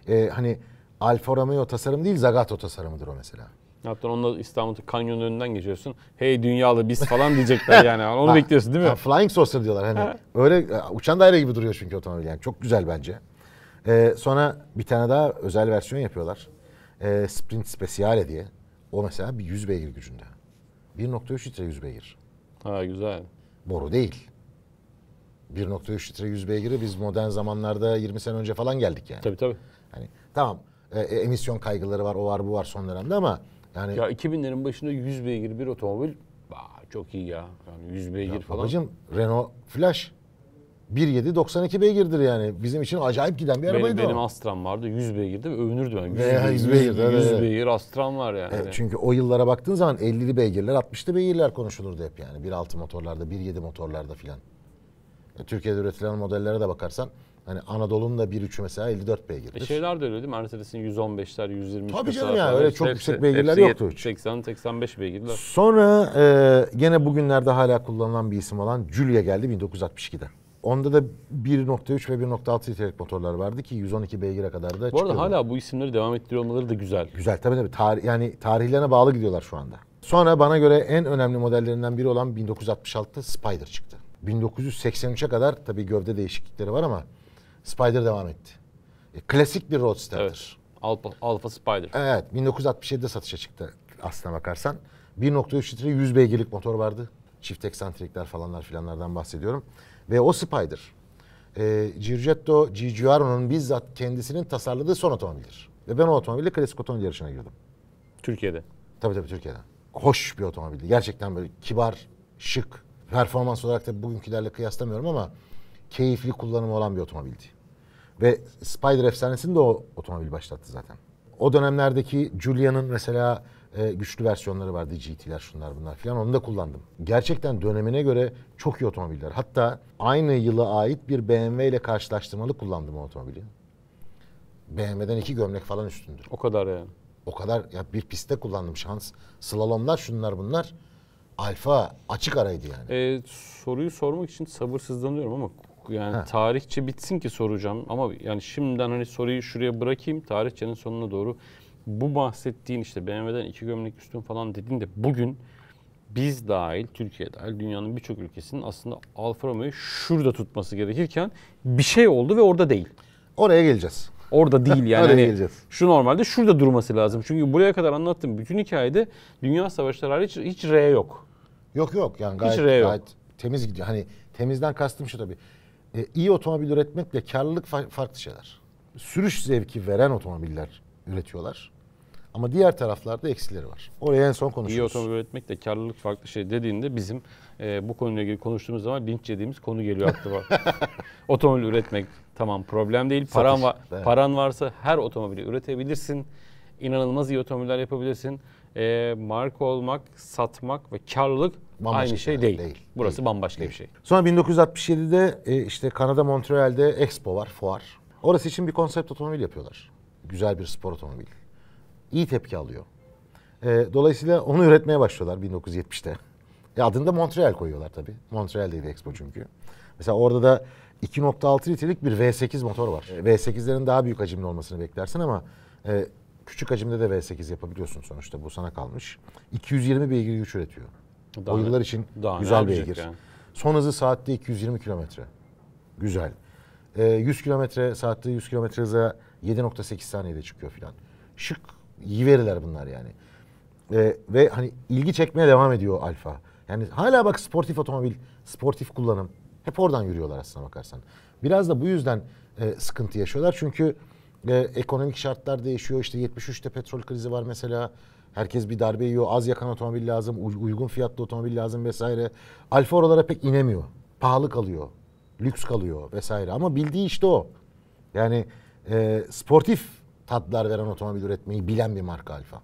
S2: e, hani Alfa Romeo tasarım değil Zagato tasarımıdır o mesela.
S1: Hatta onunla İstanbul'da kanyonun önünden geçiyorsun. Hey dünyalı biz falan diyecekler yani. Onu Ha, bekliyorsun değil mi? ha,
S2: flying saucer diyorlar hani. öyle uçan daire gibi duruyor çünkü otomobil yani. Çok güzel bence. Ee, sonra bir tane daha özel versiyon yapıyorlar. Ee, Sprint Speciale diye. O mesela bir 100 beygir gücünde. 1.3 litre 100 beygir. Ha güzel. Boru değil. 1.3 litre 100 beygiri biz modern zamanlarda 20 sene önce falan geldik yani. Tabii tabii. Hani tamam e, e, emisyon kaygıları var o var bu var son dönemde ama yani Ya
S1: 2000'lerin başında 100 beygir bir otomobil bah, çok iyi ya. Yani 100 beygir ya falan. Babacım
S2: Renault Flash 1.7 beygirdir yani. Bizim için acayip giden bir benim, arabaydı Benim o.
S1: Astram vardı 100 beygirdi ve övünürdü ben. 100, Veya 100 beygir. 100, beygir, 100 evet. beygir Astram var yani. E, çünkü
S2: o yıllara baktığın zaman 50'li beygirler 60'lı beygirler konuşulurdu hep yani. 1.6 motorlarda 1.7 motorlarda filan. E, Türkiye'de üretilen modellere de bakarsan Hani Anadolu'nun da 1.3'ü mesela 54 beygirdir.
S1: E şeyler de öyle değil mi? Mercedes'in 115'ler, 120'ler. Tabii canım ya öyle çok yüksek beygirler hepsi yoktu. 80, 85 beygirler. Sonra
S2: e, gene bugünlerde hala kullanılan bir isim olan Julia geldi 1962'de. Onda da 1.3 ve 1.6 litrelik motorlar vardı ki 112 beygire kadar da çıkıyordu. Bu arada çıkıyordu. hala bu isimleri devam ettiriyor olmaları da güzel. Güzel tabii tabii. Tarih, yani tarihlerine bağlı gidiyorlar şu anda. Sonra bana göre en önemli modellerinden biri olan 1966 Spider çıktı. 1983'e kadar tabii gövde değişiklikleri var ama Spider devam etti. E, klasik bir roadster'dir. Evet. Alfa, Alfa Spider. Evet. 1967'de satışa çıktı aslına bakarsan. 1.3 litre 100 beygirlik motor vardı. Çift eksantrikler falanlar filanlardan bahsediyorum. Ve o Spider, E, Giorgetto Giugiaro'nun bizzat kendisinin tasarladığı son otomobildir. Ve ben o otomobille klasik otomobil yarışına girdim. Türkiye'de? Tabii tabii Türkiye'den. Hoş bir otomobildi. Gerçekten böyle kibar, şık. Performans olarak da bugünkülerle kıyaslamıyorum ama keyifli kullanımı olan bir otomobildi. Ve Spider efsanesini de o otomobil başlattı zaten. O dönemlerdeki Julia'nın mesela e, güçlü versiyonları vardı GT'ler şunlar bunlar filan onu da kullandım. Gerçekten dönemine göre çok iyi otomobiller. Hatta aynı yıla ait bir BMW ile karşılaştırmalı kullandım o otomobili. BMW'den iki gömlek falan üstündür. O kadar yani. O kadar ya bir pistte kullandım şans. Slalomlar şunlar bunlar. Alfa açık araydı yani.
S1: Ee, soruyu sormak için sabırsızlanıyorum ama yani ha. tarihçe bitsin ki soracağım ama yani şimdiden hani soruyu şuraya bırakayım tarihçenin sonuna doğru bu bahsettiğin işte BMW'den iki gömlek üstün falan dediğinde bugün biz dahil, Türkiye dahil dünyanın birçok ülkesinin aslında Alfa Romeo'yu şurada tutması gerekirken bir şey oldu ve orada değil. Oraya geleceğiz. Orada değil yani. Oraya hani geleceğiz. Şu normalde şurada durması lazım. Çünkü buraya kadar anlattığım bütün hikayede dünya savaşları hariç hiç R yok.
S2: Yok yok yani gayet, hiç R gayet temiz gidiyor. Hani temizden kastım şu tabii. Ee, iyi otomobil üretmekle karlılık farklı şeyler. Sürüş zevki veren otomobiller üretiyorlar. Ama diğer taraflarda eksileri var. Oraya en son konuşuruz. İyi otomobil
S1: üretmek de karlılık farklı şey dediğinde bizim e, bu konuyla ilgili konuştuğumuz zaman linç dediğimiz konu geliyor aklıma. otomobil üretmek tamam problem değil. Paran, Satış, va- evet. paran varsa her otomobili üretebilirsin. İnanılmaz iyi otomobiller yapabilirsin. E, marka olmak, satmak ve karlılık bambaşka aynı şey, şey değil. değil. Burası değil, bambaşka değil. bir şey.
S2: Sonra 1967'de e, işte Kanada Montreal'de Expo var, fuar. Orası için bir konsept otomobil yapıyorlar güzel bir spor otomobil. İyi tepki alıyor. E, dolayısıyla onu üretmeye başlıyorlar 1970'te. E, adını da Montreal koyuyorlar tabii. Montreal'deydi Expo çünkü. Mesela orada da 2.6 litrelik bir V8 motor var. Evet. Ee, V8'lerin daha büyük hacimli olmasını beklersin ama e, küçük hacimde de V8 yapabiliyorsun sonuçta. Bu sana kalmış. 220 beygir güç üretiyor. Daha o yıllar için daha güzel beygir. Son hızı saatte 220 kilometre. Güzel. E, ee, 100 kilometre saatte 100 kilometre hıza 7.8 saniyede çıkıyor filan. Şık iyi veriler bunlar yani. Ee, ve hani ilgi çekmeye devam ediyor Alfa. Yani hala bak sportif otomobil, sportif kullanım hep oradan yürüyorlar aslına bakarsan. Biraz da bu yüzden e, sıkıntı yaşıyorlar. Çünkü e, ekonomik şartlar değişiyor. İşte 73'te petrol krizi var mesela. Herkes bir darbe yiyor. Az yakan otomobil lazım, uygun fiyatlı otomobil lazım vesaire. Alfa oralara pek inemiyor. Pahalı kalıyor. Lüks kalıyor vesaire. Ama bildiği işte o. Yani e, sportif tatlar veren otomobil üretmeyi bilen bir marka Alfa.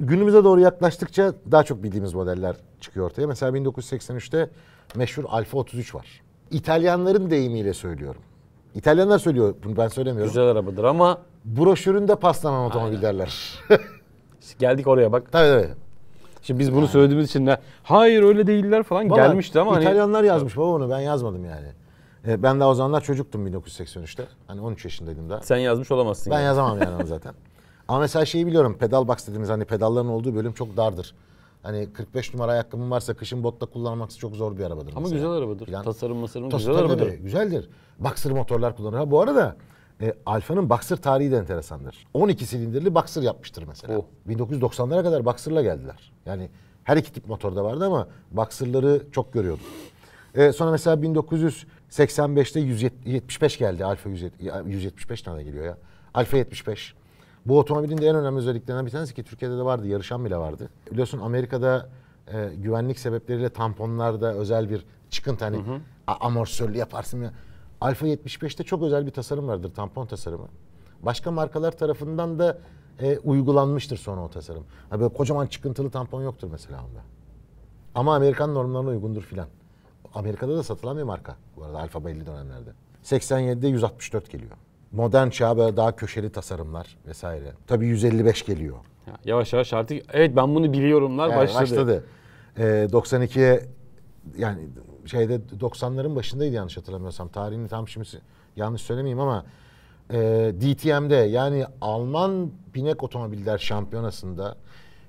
S2: Günümüze doğru yaklaştıkça daha çok bildiğimiz modeller çıkıyor ortaya. Mesela 1983'te meşhur Alfa 33 var. İtalyanların deyimiyle söylüyorum. İtalyanlar söylüyor bunu ben söylemiyorum. Güzel arabadır ama... Broşüründe paslanan
S1: otomobil derler. geldik oraya bak. Tabii tabii. Şimdi biz bunu yani. söylediğimiz için de hayır öyle değiller falan baba, gelmişti ama hani- İtalyanlar
S2: hani... yazmış baba onu ben yazmadım yani. E, ben daha o zamanlar çocuktum 1983'te. Hani 13 yaşındaydım
S1: daha. Sen yazmış olamazsın. Ben yani. yazamam yani onu zaten.
S2: Ama mesela şeyi biliyorum. Pedal box dediğimiz hani pedalların olduğu bölüm çok dardır. Hani 45 numara ayakkabım varsa kışın botla kullanmak çok zor bir arabadır.
S1: Ama mesela. güzel arabadır. Falan. Tasarım masarım Tas- güzel arabadır. Tabii,
S2: güzeldir. Boxer motorlar kullanır. Ha bu arada e, Alfa'nın Boxer tarihi de enteresandır. 12 silindirli Boxer yapmıştır mesela. Oh. 1990'lara kadar Boxer'la geldiler. Yani her iki tip motorda vardı ama Boxer'ları çok görüyordum. E, sonra mesela 1900 85'te 175 geldi. Alfa 175 tane geliyor ya. Alfa 75. Bu otomobilin de en önemli özelliklerinden bir tanesi ki Türkiye'de de vardı. Yarışan bile vardı. Biliyorsun Amerika'da e, güvenlik sebepleriyle tamponlarda özel bir çıkıntı hani hı hı. amortisörlü yaparsın. Ya. Alfa 75'te çok özel bir tasarım vardır. Tampon tasarımı. Başka markalar tarafından da e, uygulanmıştır sonra o tasarım. Ha böyle kocaman çıkıntılı tampon yoktur mesela onda. Ama Amerikan normlarına uygundur filan. Amerika'da da satılan bir marka. Bu arada Alfa belli dönemlerde. 87'de 164 geliyor. Modern çağ böyle daha köşeli tasarımlar vesaire. Tabii 155 geliyor.
S1: yavaş yavaş artık evet ben bunu biliyorumlar yani başladı. Başladı.
S2: Ee, 92'ye yani şeyde 90'ların başındaydı yanlış hatırlamıyorsam. Tarihini tam şimdi yanlış söylemeyeyim ama e, DTM'de yani Alman Pinek Otomobiller Şampiyonası'nda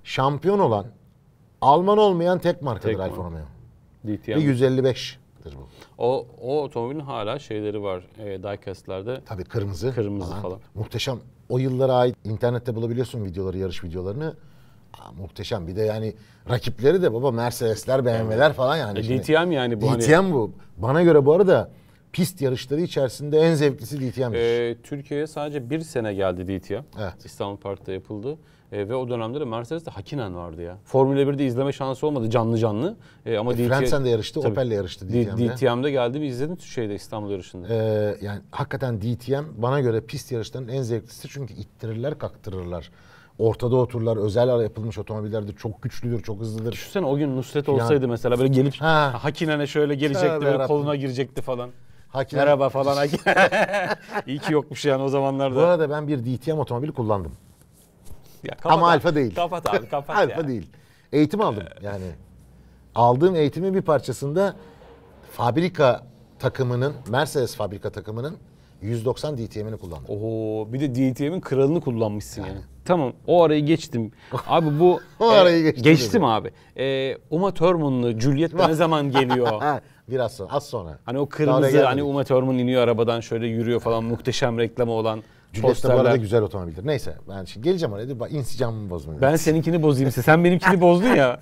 S2: şampiyon olan Alman olmayan tek markadır tek Alfa Romeo. DTM. 155'tir
S1: bu. O, o otomobilin hala şeyleri var e, diecastlerde. Tabii
S2: kırmızı. Kırmızı falan. falan. Muhteşem. O yıllara ait internette bulabiliyorsun videoları, yarış videolarını. Aa, muhteşem. Bir de yani rakipleri de baba Mercedesler, BMW'ler falan yani. E, şimdi. DTM yani bu. DTM hani... bu. Bana göre bu arada pist yarışları içerisinde en zevklisi DTM'dir.
S1: Ee, Türkiye'ye sadece bir sene geldi DTM. Evet. İstanbul Park'ta yapıldı. E, ve o dönemde de Mercedes'te Hakinen vardı ya. Formula 1'de izleme şansı olmadı canlı canlı. E, ama e, DTM, de yarıştı, tabii, Opel'le yarıştı DTM'de. DTM'de geldi bir izledim şeyde İstanbul yarışında.
S2: Ee, yani hakikaten DTM bana göre pist yarışlarının en zevklisi çünkü ittirirler kaktırırlar ortada otururlar. Özel ara yapılmış otomobillerde çok güçlüdür, çok hızlıdır. Düşünsene o gün Nusret olsaydı yani, mesela böyle gelip
S1: ha. Hakinen'e şöyle gelecekti, böyle koluna girecekti falan. Hakine. Merhaba falan. İyi ki yokmuş yani o zamanlarda. Bu arada
S2: ben bir DTM otomobili kullandım. Ya, kapat Ama abi. alfa değil. Kapat abi kapat Alfa ya. değil. Eğitim aldım ee, yani. Aldığım eğitimin bir parçasında fabrika takımının, Mercedes
S1: fabrika takımının 190 DTM'ini kullandım. Oho bir de DTM'in kralını kullanmışsın yani. yani. Tamam o arayı geçtim. Abi bu o e, arayı geçtim, geçtim abi. E, Uma Thurman'lı Juliet ne zaman geliyor? Biraz sonra az sonra. Hani o kırmızı hani Uma Thurman iniyor arabadan şöyle yürüyor falan muhteşem reklamı olan. Juliette de bu arada güzel otomobildir. Neyse
S2: ben şimdi geleceğim oraya. Dur, insicamımı bozmayayım. Ben seninkini bozayım.
S1: Sen benimkini
S2: bozdun ya.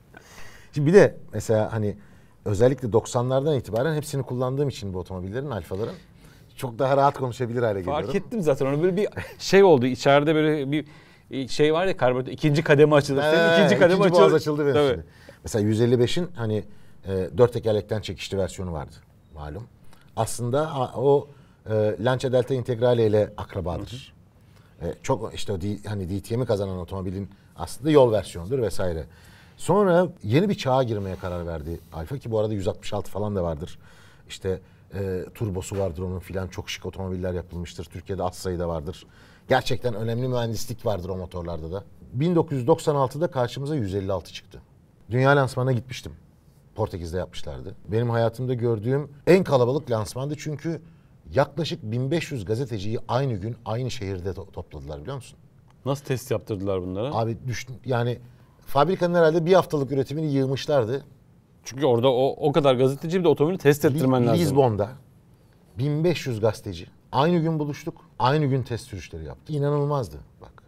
S2: şimdi bir de mesela hani özellikle 90'lardan itibaren hepsini kullandığım için bu otomobillerin, alfaların çok daha rahat konuşabilir hale geliyorum. Fark
S1: ettim zaten onu böyle bir şey oldu İçeride böyle bir şey var ya karbüratör ikinci kademe açıldı. Ee, Senin ikinci kademe ikinci açıldı. açıldı benim Tabii. şimdi.
S2: Mesela 155'in hani e, dört tekerlekten çekişli versiyonu vardı malum. Aslında a, o e, Lancia Delta Integrale ile akrabadır. Hı hı. E, çok işte hani DTM'i kazanan otomobilin aslında yol versiyonudur vesaire. Sonra yeni bir çağa girmeye karar verdi Alfa ki bu arada 166 falan da vardır. İşte e, turbosu vardır onun filan çok şık otomobiller yapılmıştır. Türkiye'de az sayıda vardır. Gerçekten önemli mühendislik vardır o motorlarda da. 1996'da karşımıza 156 çıktı. Dünya lansmanına gitmiştim. Portekiz'de yapmışlardı. Benim hayatımda gördüğüm en kalabalık lansmandı çünkü Yaklaşık 1500 gazeteciyi aynı gün aynı şehirde to- topladılar biliyor musun?
S1: Nasıl test yaptırdılar bunlara? Abi düşün yani
S2: fabrikanın herhalde bir haftalık üretimini yığmışlardı.
S1: Çünkü orada o, o kadar gazeteci bir de otomobili test ettirmen lazım. Lisbon'da
S2: 1500 gazeteci aynı gün buluştuk. Aynı gün test sürüşleri yaptı. İnanılmazdı bak.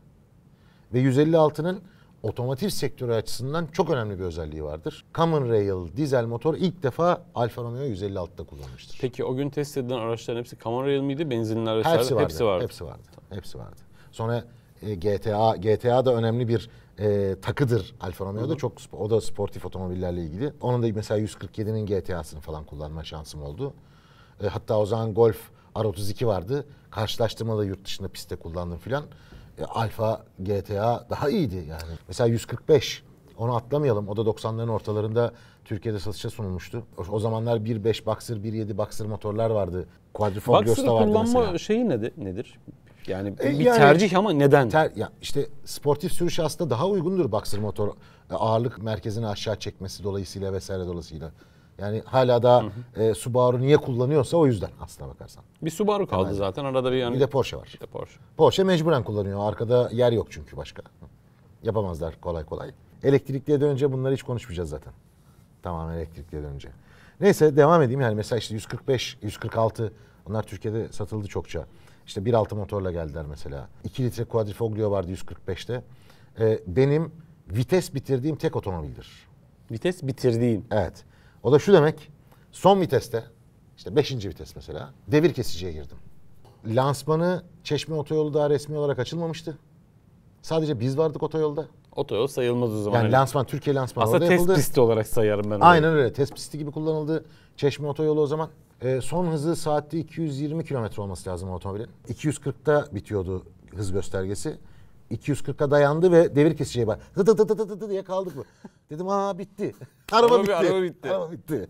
S2: Ve 156'nın otomotiv sektörü açısından çok önemli bir özelliği vardır. Common Rail dizel motor ilk defa Alfa Romeo 156'da kullanmıştır.
S1: Peki o gün test edilen araçların hepsi Common Rail miydi? Benzinli araçlar hepsi vardı. Hepsi vardı. Hepsi vardı. Tamam. Hepsi vardı.
S2: Sonra e, GTA GTA da önemli bir e, takıdır Alfa Romeo'da. Çok o da sportif otomobillerle ilgili. Onun da mesela 147'nin GTA'sını falan kullanma şansım oldu. E, hatta o zaman Golf R32 vardı. Karşılaştırmalı yurt dışında pistte kullandım filan. E, Alfa GTA daha iyiydi yani. Mesela 145 onu atlamayalım. O da 90'ların ortalarında Türkiye'de satışa sunulmuştu. O zamanlar 1.5 Boxer, 1.7 Boxer motorlar vardı. Quadriform Boxer'ı Gösta vardı kullanma mesela.
S1: şeyi nedir? nedir? Yani E, bir yani- tercih ama
S2: neden? Ter, ya işte sportif sürüş aslında daha uygundur Boxer motor e, ağırlık merkezini aşağı çekmesi dolayısıyla vesaire dolayısıyla. Yani hala da E, Subaru niye kullanıyorsa o yüzden
S1: aslına bakarsan. Bir Subaru kaldı Hemen. zaten arada bir yani. Bir de Porsche var. Bir de Porsche.
S2: Porsche mecburen kullanıyor. Arkada yer yok çünkü başka. Yapamazlar kolay kolay. Elektrikliye dönünce bunları hiç konuşmayacağız zaten. Tamam elektrikliye dönünce. Neyse devam edeyim yani mesela işte 145, 146 onlar Türkiye'de satıldı çokça. İşte 1.6 motorla geldiler mesela. 2 litre quadrifoglio vardı 145'te. Ee, benim vites bitirdiğim tek otomobildir. Vites bitirdiğim. Evet. O da şu demek. Son viteste işte 5. vites mesela devir kesiciye girdim. Lansmanı Çeşme Otoyolu daha resmi olarak açılmamıştı. Sadece biz vardık otoyolda.
S1: Otoyol sayılmaz o zaman. Yani lansman, Türkiye lansmanı Aslında orada yapıldı. Aslında test pisti olarak sayarım ben onu. Aynen
S2: öyle. Test pisti gibi kullanıldı. Çeşme Otoyolu o zaman. Ee, son hızı saatte 220 kilometre olması lazım otomobilin. 240'ta bitiyordu hız göstergesi. 240'a dayandı ve devir kesiciye bak. Zıt zıt zıt zıt diye kaldık mı? Dedim aa bitti. Araba, bitti. Araba bitti. Araba bitti.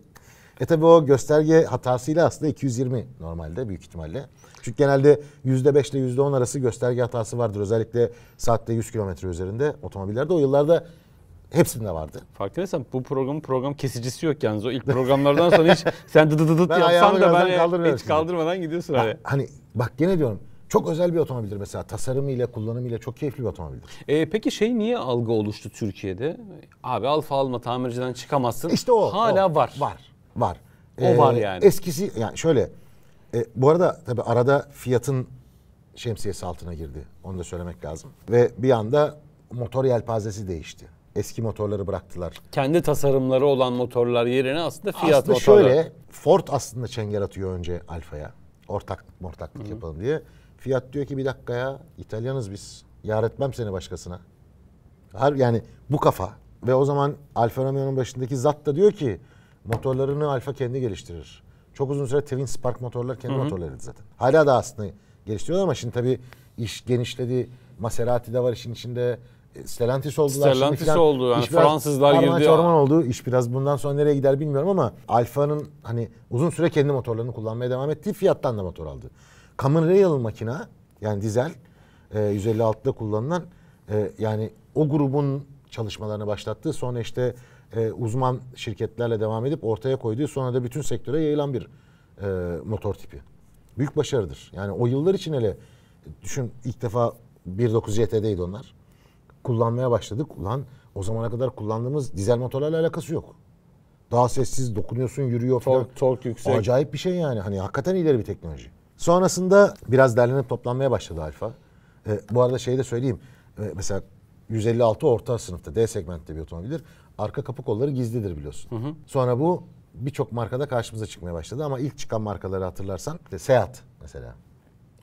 S2: E tabi o gösterge hatasıyla aslında 220 normalde büyük ihtimalle. Çünkü genelde %5 ile %10 arası gösterge hatası vardır. Özellikle saatte 100 kilometre üzerinde otomobillerde o yıllarda hepsinde vardı. Fark edersen bu programın program kesicisi yok yalnız. O ilk programlardan sonra hiç sen dı dı dı dı yapsan da ben hiç kaldırmadan gidiyorsun. Ha, hani bak gene diyorum çok özel bir otomobildir mesela. Tasarımıyla, kullanımıyla
S1: çok keyifli bir otomobildir. E, peki şey niye algı oluştu Türkiye'de? Abi alfa alma tamirciden çıkamazsın. İşte o. Hala o. var. Var. Var. O ee, var yani.
S2: Eskisi yani şöyle. E, bu arada tabii arada fiyatın şemsiyesi altına girdi. Onu da söylemek lazım. Ve bir anda motor yelpazesi değişti. Eski motorları bıraktılar.
S1: Kendi tasarımları olan motorlar yerine aslında fiyat aslında motorları. Aslında şöyle
S2: Ford aslında çenger atıyor önce Alfa'ya. ortak ortaklık Hı-hı. yapalım diye. Fiyat diyor ki bir dakika ya İtalyanız biz. Yar etmem seni başkasına. Har yani bu kafa. Ve o zaman Alfa Romeo'nun başındaki zat da diyor ki motorlarını Alfa kendi geliştirir. Çok uzun süre Twin Spark motorlar kendi motorlarıydı zaten. Hala da aslında geliştiriyorlar ama şimdi tabii iş genişledi. Maserati de var işin içinde. E, Stellantis oldular. Stellantis falan, oldu. Yani biraz, Fransızlar girdi. Orman oldu. İş biraz bundan sonra nereye gider bilmiyorum ama Alfa'nın hani uzun süre kendi motorlarını kullanmaya devam ettiği fiyattan da motor aldı. Common Rail makina yani dizel e, 156'da kullanılan e, yani o grubun çalışmalarını başlattı. Sonra işte e, uzman şirketlerle devam edip ortaya koyduğu sonra da bütün sektöre yayılan bir e, motor tipi. Büyük başarıdır. Yani o yıllar için hele düşün ilk defa 1.9YT'deydi onlar. Kullanmaya başladık. Ulan o zamana kadar kullandığımız dizel motorlarla alakası yok. Daha sessiz dokunuyorsun yürüyor falan. Tork, tork yüksek. Acayip bir şey yani. Hani hakikaten ileri bir teknoloji. Sonrasında biraz derlenip toplanmaya başladı alfa. E, bu arada şeyi de söyleyeyim. E, mesela 156 orta sınıfta D segmentte bir otomobildir. Arka kapı kolları gizlidir biliyorsun. Hı hı. Sonra bu birçok markada karşımıza çıkmaya başladı ama ilk çıkan markaları hatırlarsan işte Seat mesela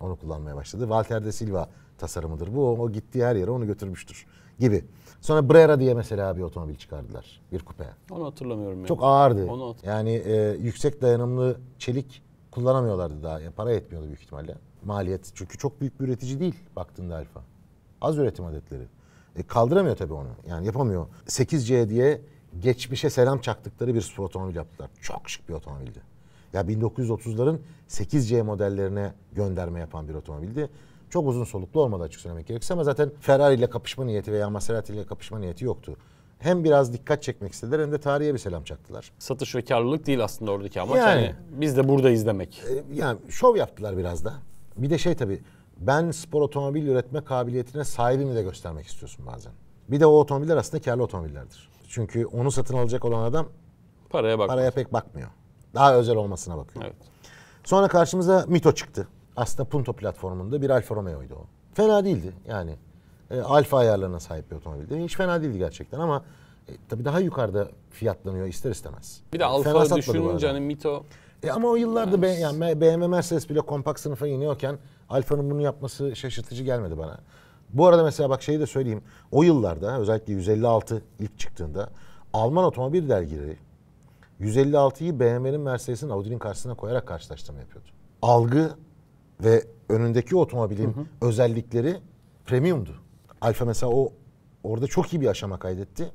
S2: onu kullanmaya başladı. Walter de Silva tasarımıdır bu. O, o gittiği her yere onu götürmüştür gibi. Sonra Brera diye mesela bir otomobil çıkardılar. Bir kupe.
S1: Onu hatırlamıyorum. Yani. Çok ağırdı. Onu hatırlamıyorum.
S2: yani e, yüksek dayanımlı çelik kullanamıyorlardı daha. Yani para yetmiyordu büyük ihtimalle. Maliyet. Çünkü çok büyük bir üretici değil baktığında Alfa. Az üretim adetleri. E kaldıramıyor tabii onu. Yani yapamıyor. 8C diye geçmişe selam çaktıkları bir spor otomobil yaptılar. Çok şık bir otomobildi. Ya 1930'ların 8C modellerine gönderme yapan bir otomobildi. Çok uzun soluklu olmadı açık söylemek gerekirse ama zaten Ferrari ile kapışma niyeti veya Maserati ile kapışma niyeti yoktu hem biraz dikkat çekmek istediler hem de tarihe bir selam çaktılar.
S1: Satış ve karlılık değil aslında oradaki amaç. Yani, yani
S2: biz de buradayız demek. E, yani şov yaptılar biraz da. Bir de şey tabii ben spor otomobil üretme kabiliyetine sahibimi de göstermek istiyorsun bazen. Bir de o otomobiller aslında karlı otomobillerdir. Çünkü onu satın alacak olan adam paraya, bakmıyor. paraya pek bakmıyor. Daha özel olmasına bakıyor. Evet. Sonra karşımıza Mito çıktı. Aslında Punto platformunda bir Alfa Romeo'ydu o. Fena değildi yani e, alfa ayarlarına sahip bir otomobil değil Hiç fena değildi gerçekten ama e, tabii daha yukarıda fiyatlanıyor ister istemez. Bir de alfa düşününce hani Mito... E ama o yıllarda yani. Be, yani BMW Mercedes bile kompakt sınıfa iniyorken Alfa'nın bunu yapması şaşırtıcı gelmedi bana. Bu arada mesela bak şeyi de söyleyeyim. O yıllarda özellikle 156 ilk çıktığında Alman otomobil dergileri 156'yı BMW'nin Mercedes'in Audi'nin karşısına koyarak karşılaştırma yapıyordu. Algı ve önündeki otomobilin hı hı. özellikleri premiumdu. Alfa mesela o orada çok iyi bir aşama kaydetti.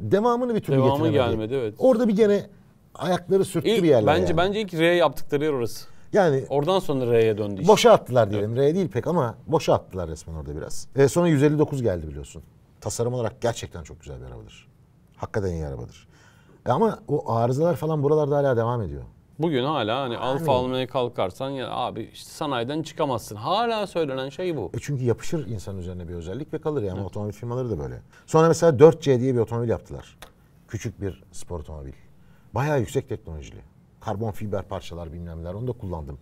S2: Devamını bir türlü Devamı gelmedi evet. Orada bir gene ayakları sürttü İlk, bir yerlere. Bence yani. bence
S1: ilk R yaptıkları yer orası. Yani oradan sonra R'ye döndü işte.
S2: Boşa attılar diyelim. Evet. R değil pek ama boşa attılar
S1: resmen orada biraz.
S2: E, sonra 159 geldi biliyorsun. Tasarım olarak gerçekten çok güzel bir arabadır. Hakikaten iyi arabadır. E, ama o arızalar falan buralarda hala devam ediyor.
S1: Bugün hala hani Aynen. alfa almaya kalkarsan ya abi işte sanayiden çıkamazsın. Hala söylenen şey bu.
S2: E çünkü yapışır insan üzerine bir özellik ve kalır yani evet. otomobil firmaları da böyle. Sonra mesela 4C diye bir otomobil yaptılar. Küçük bir spor otomobil. Bayağı yüksek teknolojili. Karbon fiber parçalar bilmem neler onu da kullandım.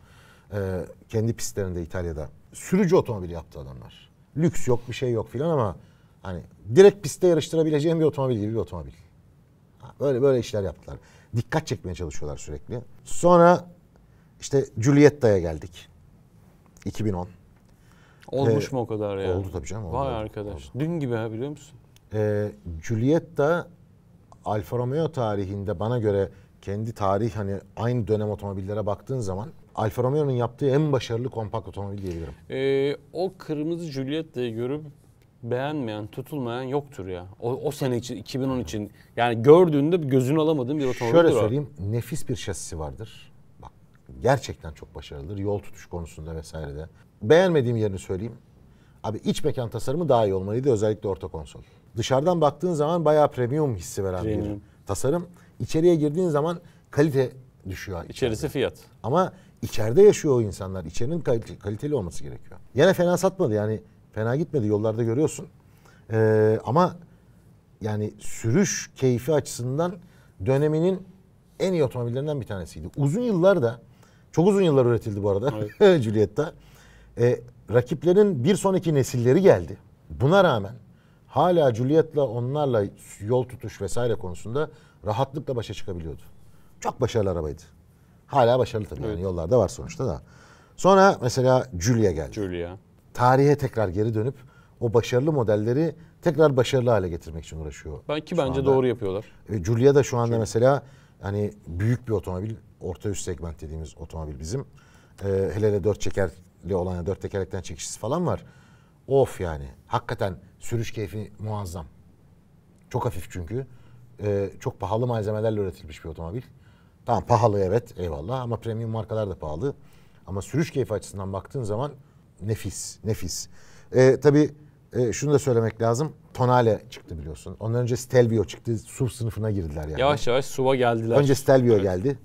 S2: Ee, kendi pistlerinde İtalya'da. Sürücü otomobil yaptı adamlar. Lüks yok bir şey yok filan ama hani direkt pistte yarıştırabileceğim bir otomobil gibi bir otomobil. Böyle böyle işler yaptılar. Dikkat çekmeye çalışıyorlar sürekli. Sonra işte Julietta'ya geldik. 2010.
S1: Olmuş ee, mu o kadar ya? Oldu tabii canım. Oldu, Vay arkadaş. Oldu. Dün gibi ha biliyor musun?
S2: Ee, Giulietta Alfa Romeo tarihinde bana göre kendi tarih hani aynı dönem otomobillere baktığın zaman Alfa Romeo'nun yaptığı en başarılı kompakt otomobil diyebilirim.
S1: Ee, o kırmızı Julietta'yı görüp beğenmeyen, tutulmayan yoktur ya. O, o sene için, 2010 için yani gördüğünde gözünü alamadığın bir otomobil Şöyle söyleyeyim,
S2: var. nefis bir şasisi vardır. Bak gerçekten çok başarılıdır yol tutuş konusunda vesaire de. Beğenmediğim yerini söyleyeyim. Abi iç mekan tasarımı daha iyi olmalıydı özellikle orta konsol. Dışarıdan baktığın zaman bayağı premium hissi veren premium. bir tasarım. İçeriye girdiğin zaman kalite düşüyor. Içeride. İçerisi fiyat. Ama içeride yaşıyor o insanlar. İçerinin kaliteli olması gerekiyor. Yine fena satmadı yani Fena gitmedi yollarda görüyorsun. Ee, ama yani sürüş keyfi açısından döneminin en iyi otomobillerinden bir tanesiydi. Uzun yıllar da çok uzun yıllar üretildi bu arada evet. Juliet'ta. Ee, rakiplerin bir sonraki nesilleri geldi. Buna rağmen hala Juliet'la onlarla yol tutuş vesaire konusunda rahatlıkla başa çıkabiliyordu. Çok başarılı arabaydı. Hala başarılı tabii evet. yani yollarda var sonuçta da. Sonra mesela Julia geldi. Julia tarihe tekrar geri dönüp o başarılı modelleri tekrar başarılı hale getirmek için uğraşıyor. Ben
S1: ki bence anda. doğru yapıyorlar.
S2: E, Giulia da şu anda Çünkü... Şey- mesela hani büyük bir otomobil, orta üst segment dediğimiz otomobil bizim. E, hele hele dört çekerli olan ya dört tekerlekten çekişsiz falan var. Of yani. Hakikaten sürüş keyfi muazzam. Çok hafif çünkü. E, çok pahalı malzemelerle üretilmiş bir otomobil. Tamam pahalı evet eyvallah ama premium markalar da pahalı. Ama sürüş keyfi açısından baktığın zaman Nefis, nefis. E, tabii e, şunu da söylemek lazım. Tonale çıktı biliyorsun. Ondan önce Stelvio çıktı. Sub sınıfına girdiler yani. Yavaş
S1: yavaş SUV'a geldiler. Önce
S2: Stelvio evet. geldi.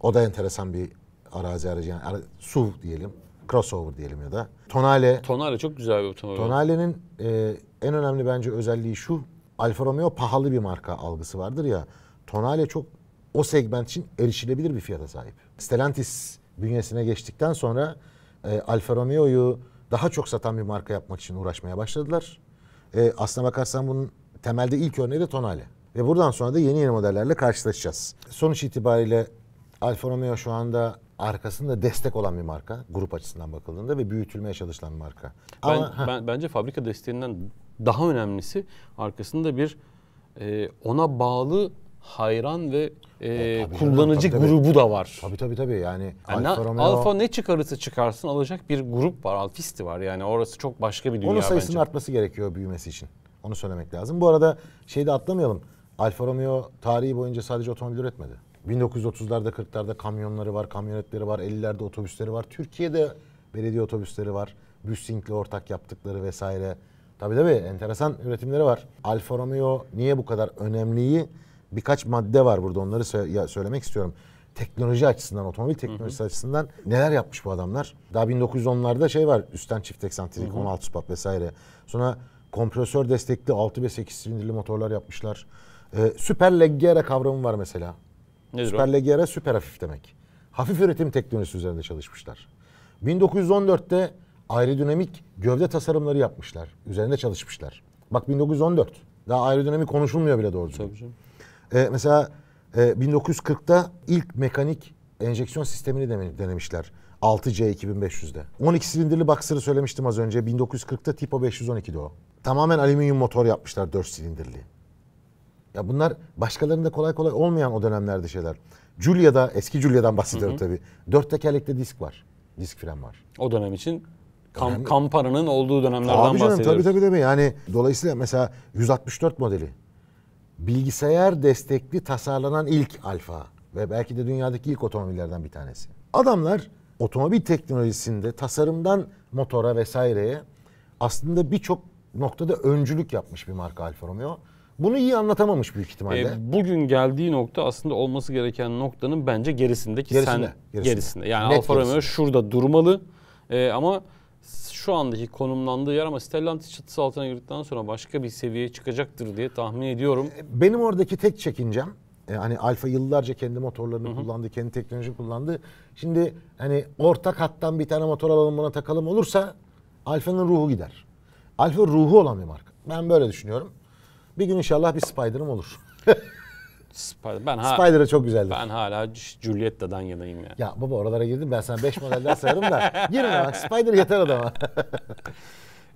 S2: O da enteresan bir arazi aracı. Yani ara, SUV diyelim. Crossover diyelim ya da. Tonale.
S1: Tonale çok güzel bir otomobil. Tonale'nin
S2: e, en önemli bence özelliği şu. Alfa Romeo pahalı bir marka algısı vardır ya. Tonale çok o segment için erişilebilir bir fiyata sahip. Stellantis bünyesine geçtikten sonra e, Alfa Romeo'yu daha çok satan bir marka yapmak için uğraşmaya başladılar. E, aslına bakarsan bunun temelde ilk örneği de Tonale. Ve buradan sonra da yeni yeni modellerle karşılaşacağız. Sonuç itibariyle Alfa Romeo şu anda arkasında destek olan bir marka. Grup açısından bakıldığında ve büyütülmeye çalışılan bir marka. Ben, Ama,
S1: ben, bence fabrika desteğinden daha önemlisi arkasında bir e, ona bağlı hayran ve e, e, kullanıcı tabii, tabii, grubu da var.
S2: Tabii tabii tabii yani,
S1: yani e, Alfa Romeo... Alfa ne çıkarırsa çıkarsın alacak bir grup var. Alfisti var yani orası çok başka bir dünya Onun sayısının bence. artması
S2: gerekiyor büyümesi için. Onu söylemek lazım. Bu arada şeyde atlamayalım. Alfa Romeo tarihi boyunca sadece otomobil üretmedi. 1930'larda 40'larda kamyonları var, kamyonetleri var, 50'lerde otobüsleri var. Türkiye'de belediye otobüsleri var. Büsting'le ortak yaptıkları vesaire. Tabii tabii enteresan üretimleri var. Alfa Romeo niye bu kadar önemliyi birkaç madde var burada onları söylemek istiyorum. Teknoloji açısından, otomobil teknolojisi hı hı. açısından neler yapmış bu adamlar? Daha 1910'larda şey var, üstten çift eksantrik, 16 spat vesaire. Sonra kompresör destekli 6 ve 8 silindirli motorlar yapmışlar. Ee, süper Leggera kavramı var mesela. Nedir süper o? Leggera süper hafif demek. Hafif üretim teknolojisi üzerinde çalışmışlar. 1914'te aerodinamik gövde tasarımları yapmışlar. Üzerinde çalışmışlar. Bak 1914. Daha aerodinamik konuşulmuyor bile doğru. Tabii canım. E, mesela e, 1940'ta ilk mekanik enjeksiyon sistemini denemişler. 6C 2500'de. 12 silindirli Baksırı söylemiştim az önce. 1940'ta Tipo 512'de o. Tamamen alüminyum motor yapmışlar 4 silindirli. Ya bunlar başkalarında kolay kolay olmayan o dönemlerde şeyler. Julia'da, eski Julia'dan bahsediyorum hı hı. tabii. Dört tekerlekli disk var.
S1: Disk fren var. O dönem için kam, Önemli. Kampara'nın olduğu dönemlerden tabii canım, bahsediyoruz. Tabii tabii tabii.
S2: Yani dolayısıyla mesela 164 modeli bilgisayar destekli tasarlanan ilk alfa ve belki de dünyadaki ilk otomobillerden bir tanesi. Adamlar otomobil teknolojisinde tasarımdan motora vesaireye aslında birçok noktada öncülük yapmış bir marka Alfa Romeo. Bunu iyi anlatamamış büyük ihtimalle. E,
S1: bugün geldiği nokta aslında olması gereken noktanın bence gerisindeki gerisinde, sen gerisinde. gerisinde. Yani Net Alfa Romeo gerisinde. şurada durmalı. E, ama şu andaki konumlandığı yer ama Stellantis çatısı altına girdikten sonra başka bir seviyeye çıkacaktır diye tahmin ediyorum.
S2: E, benim oradaki tek çekincem e, hani Alfa yıllarca kendi motorlarını hı hı. kullandı, kendi teknolojisini kullandı. Şimdi hani ortak hattan bir tane motor alalım buna takalım olursa Alfa'nın ruhu gider. Alfa ruhu olan bir marka. Ben böyle düşünüyorum. Bir gün inşallah bir Spider'ım olur.
S1: Spider, ben hala, Spider'a çok güzeldi. Ben hala Julietta'dan yanayım ya.
S2: Ya baba oralara girdim ben sana 5 modelden sayarım da. Girme bak Spider yeter adama.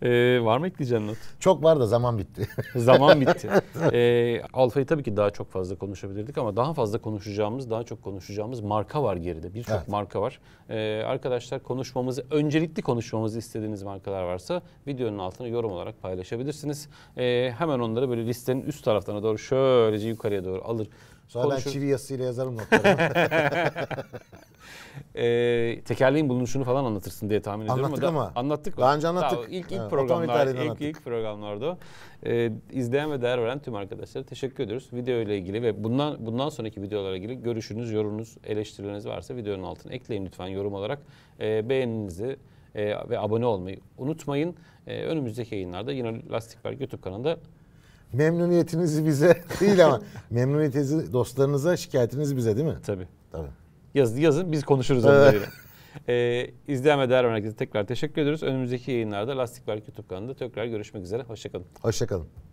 S1: Ee, var mı ekleyeceğin not?
S2: Çok var da zaman bitti. zaman bitti.
S1: Ee, Alfa'yı tabii ki daha çok fazla konuşabilirdik ama daha fazla konuşacağımız, daha çok konuşacağımız marka var geride. Birçok evet. marka var. Ee, arkadaşlar konuşmamızı, öncelikli konuşmamızı istediğiniz markalar varsa videonun altına yorum olarak paylaşabilirsiniz. Ee, hemen onları böyle listenin üst taraflarına doğru şöylece yukarıya doğru alır Sonra konuşur. ben çivi
S2: yazısıyla yazarım notlarımı.
S1: e, tekerleğin bulunuşunu falan anlatırsın diye tahmin ediyorum. Anlattık ama. Da, anlattık mı? Daha önce anlattık. Daha, ilk ilk evet, programlar, ilk, anlattık. ilk programlarda. E, ee, izleyen ve değer veren tüm arkadaşlara teşekkür ediyoruz. Video ile ilgili ve bundan bundan sonraki videolara ilgili görüşünüz, yorumunuz, eleştirileriniz varsa videonun altına ekleyin lütfen yorum olarak. E, beğeninizi e, ve abone olmayı unutmayın. E, önümüzdeki yayınlarda yine Lastik Berk YouTube kanalında
S2: memnuniyetinizi bize değil ama memnuniyetinizi dostlarınıza şikayetinizi bize değil mi? Tabii. Tabii. Yaz, yazın biz konuşuruz evet. onlarıyla.
S1: Ee, izleyen ve değer vermekte tekrar teşekkür ediyoruz. Önümüzdeki yayınlarda Lastikler YouTube kanalında tekrar görüşmek üzere. Hoşçakalın.
S2: Hoşçakalın.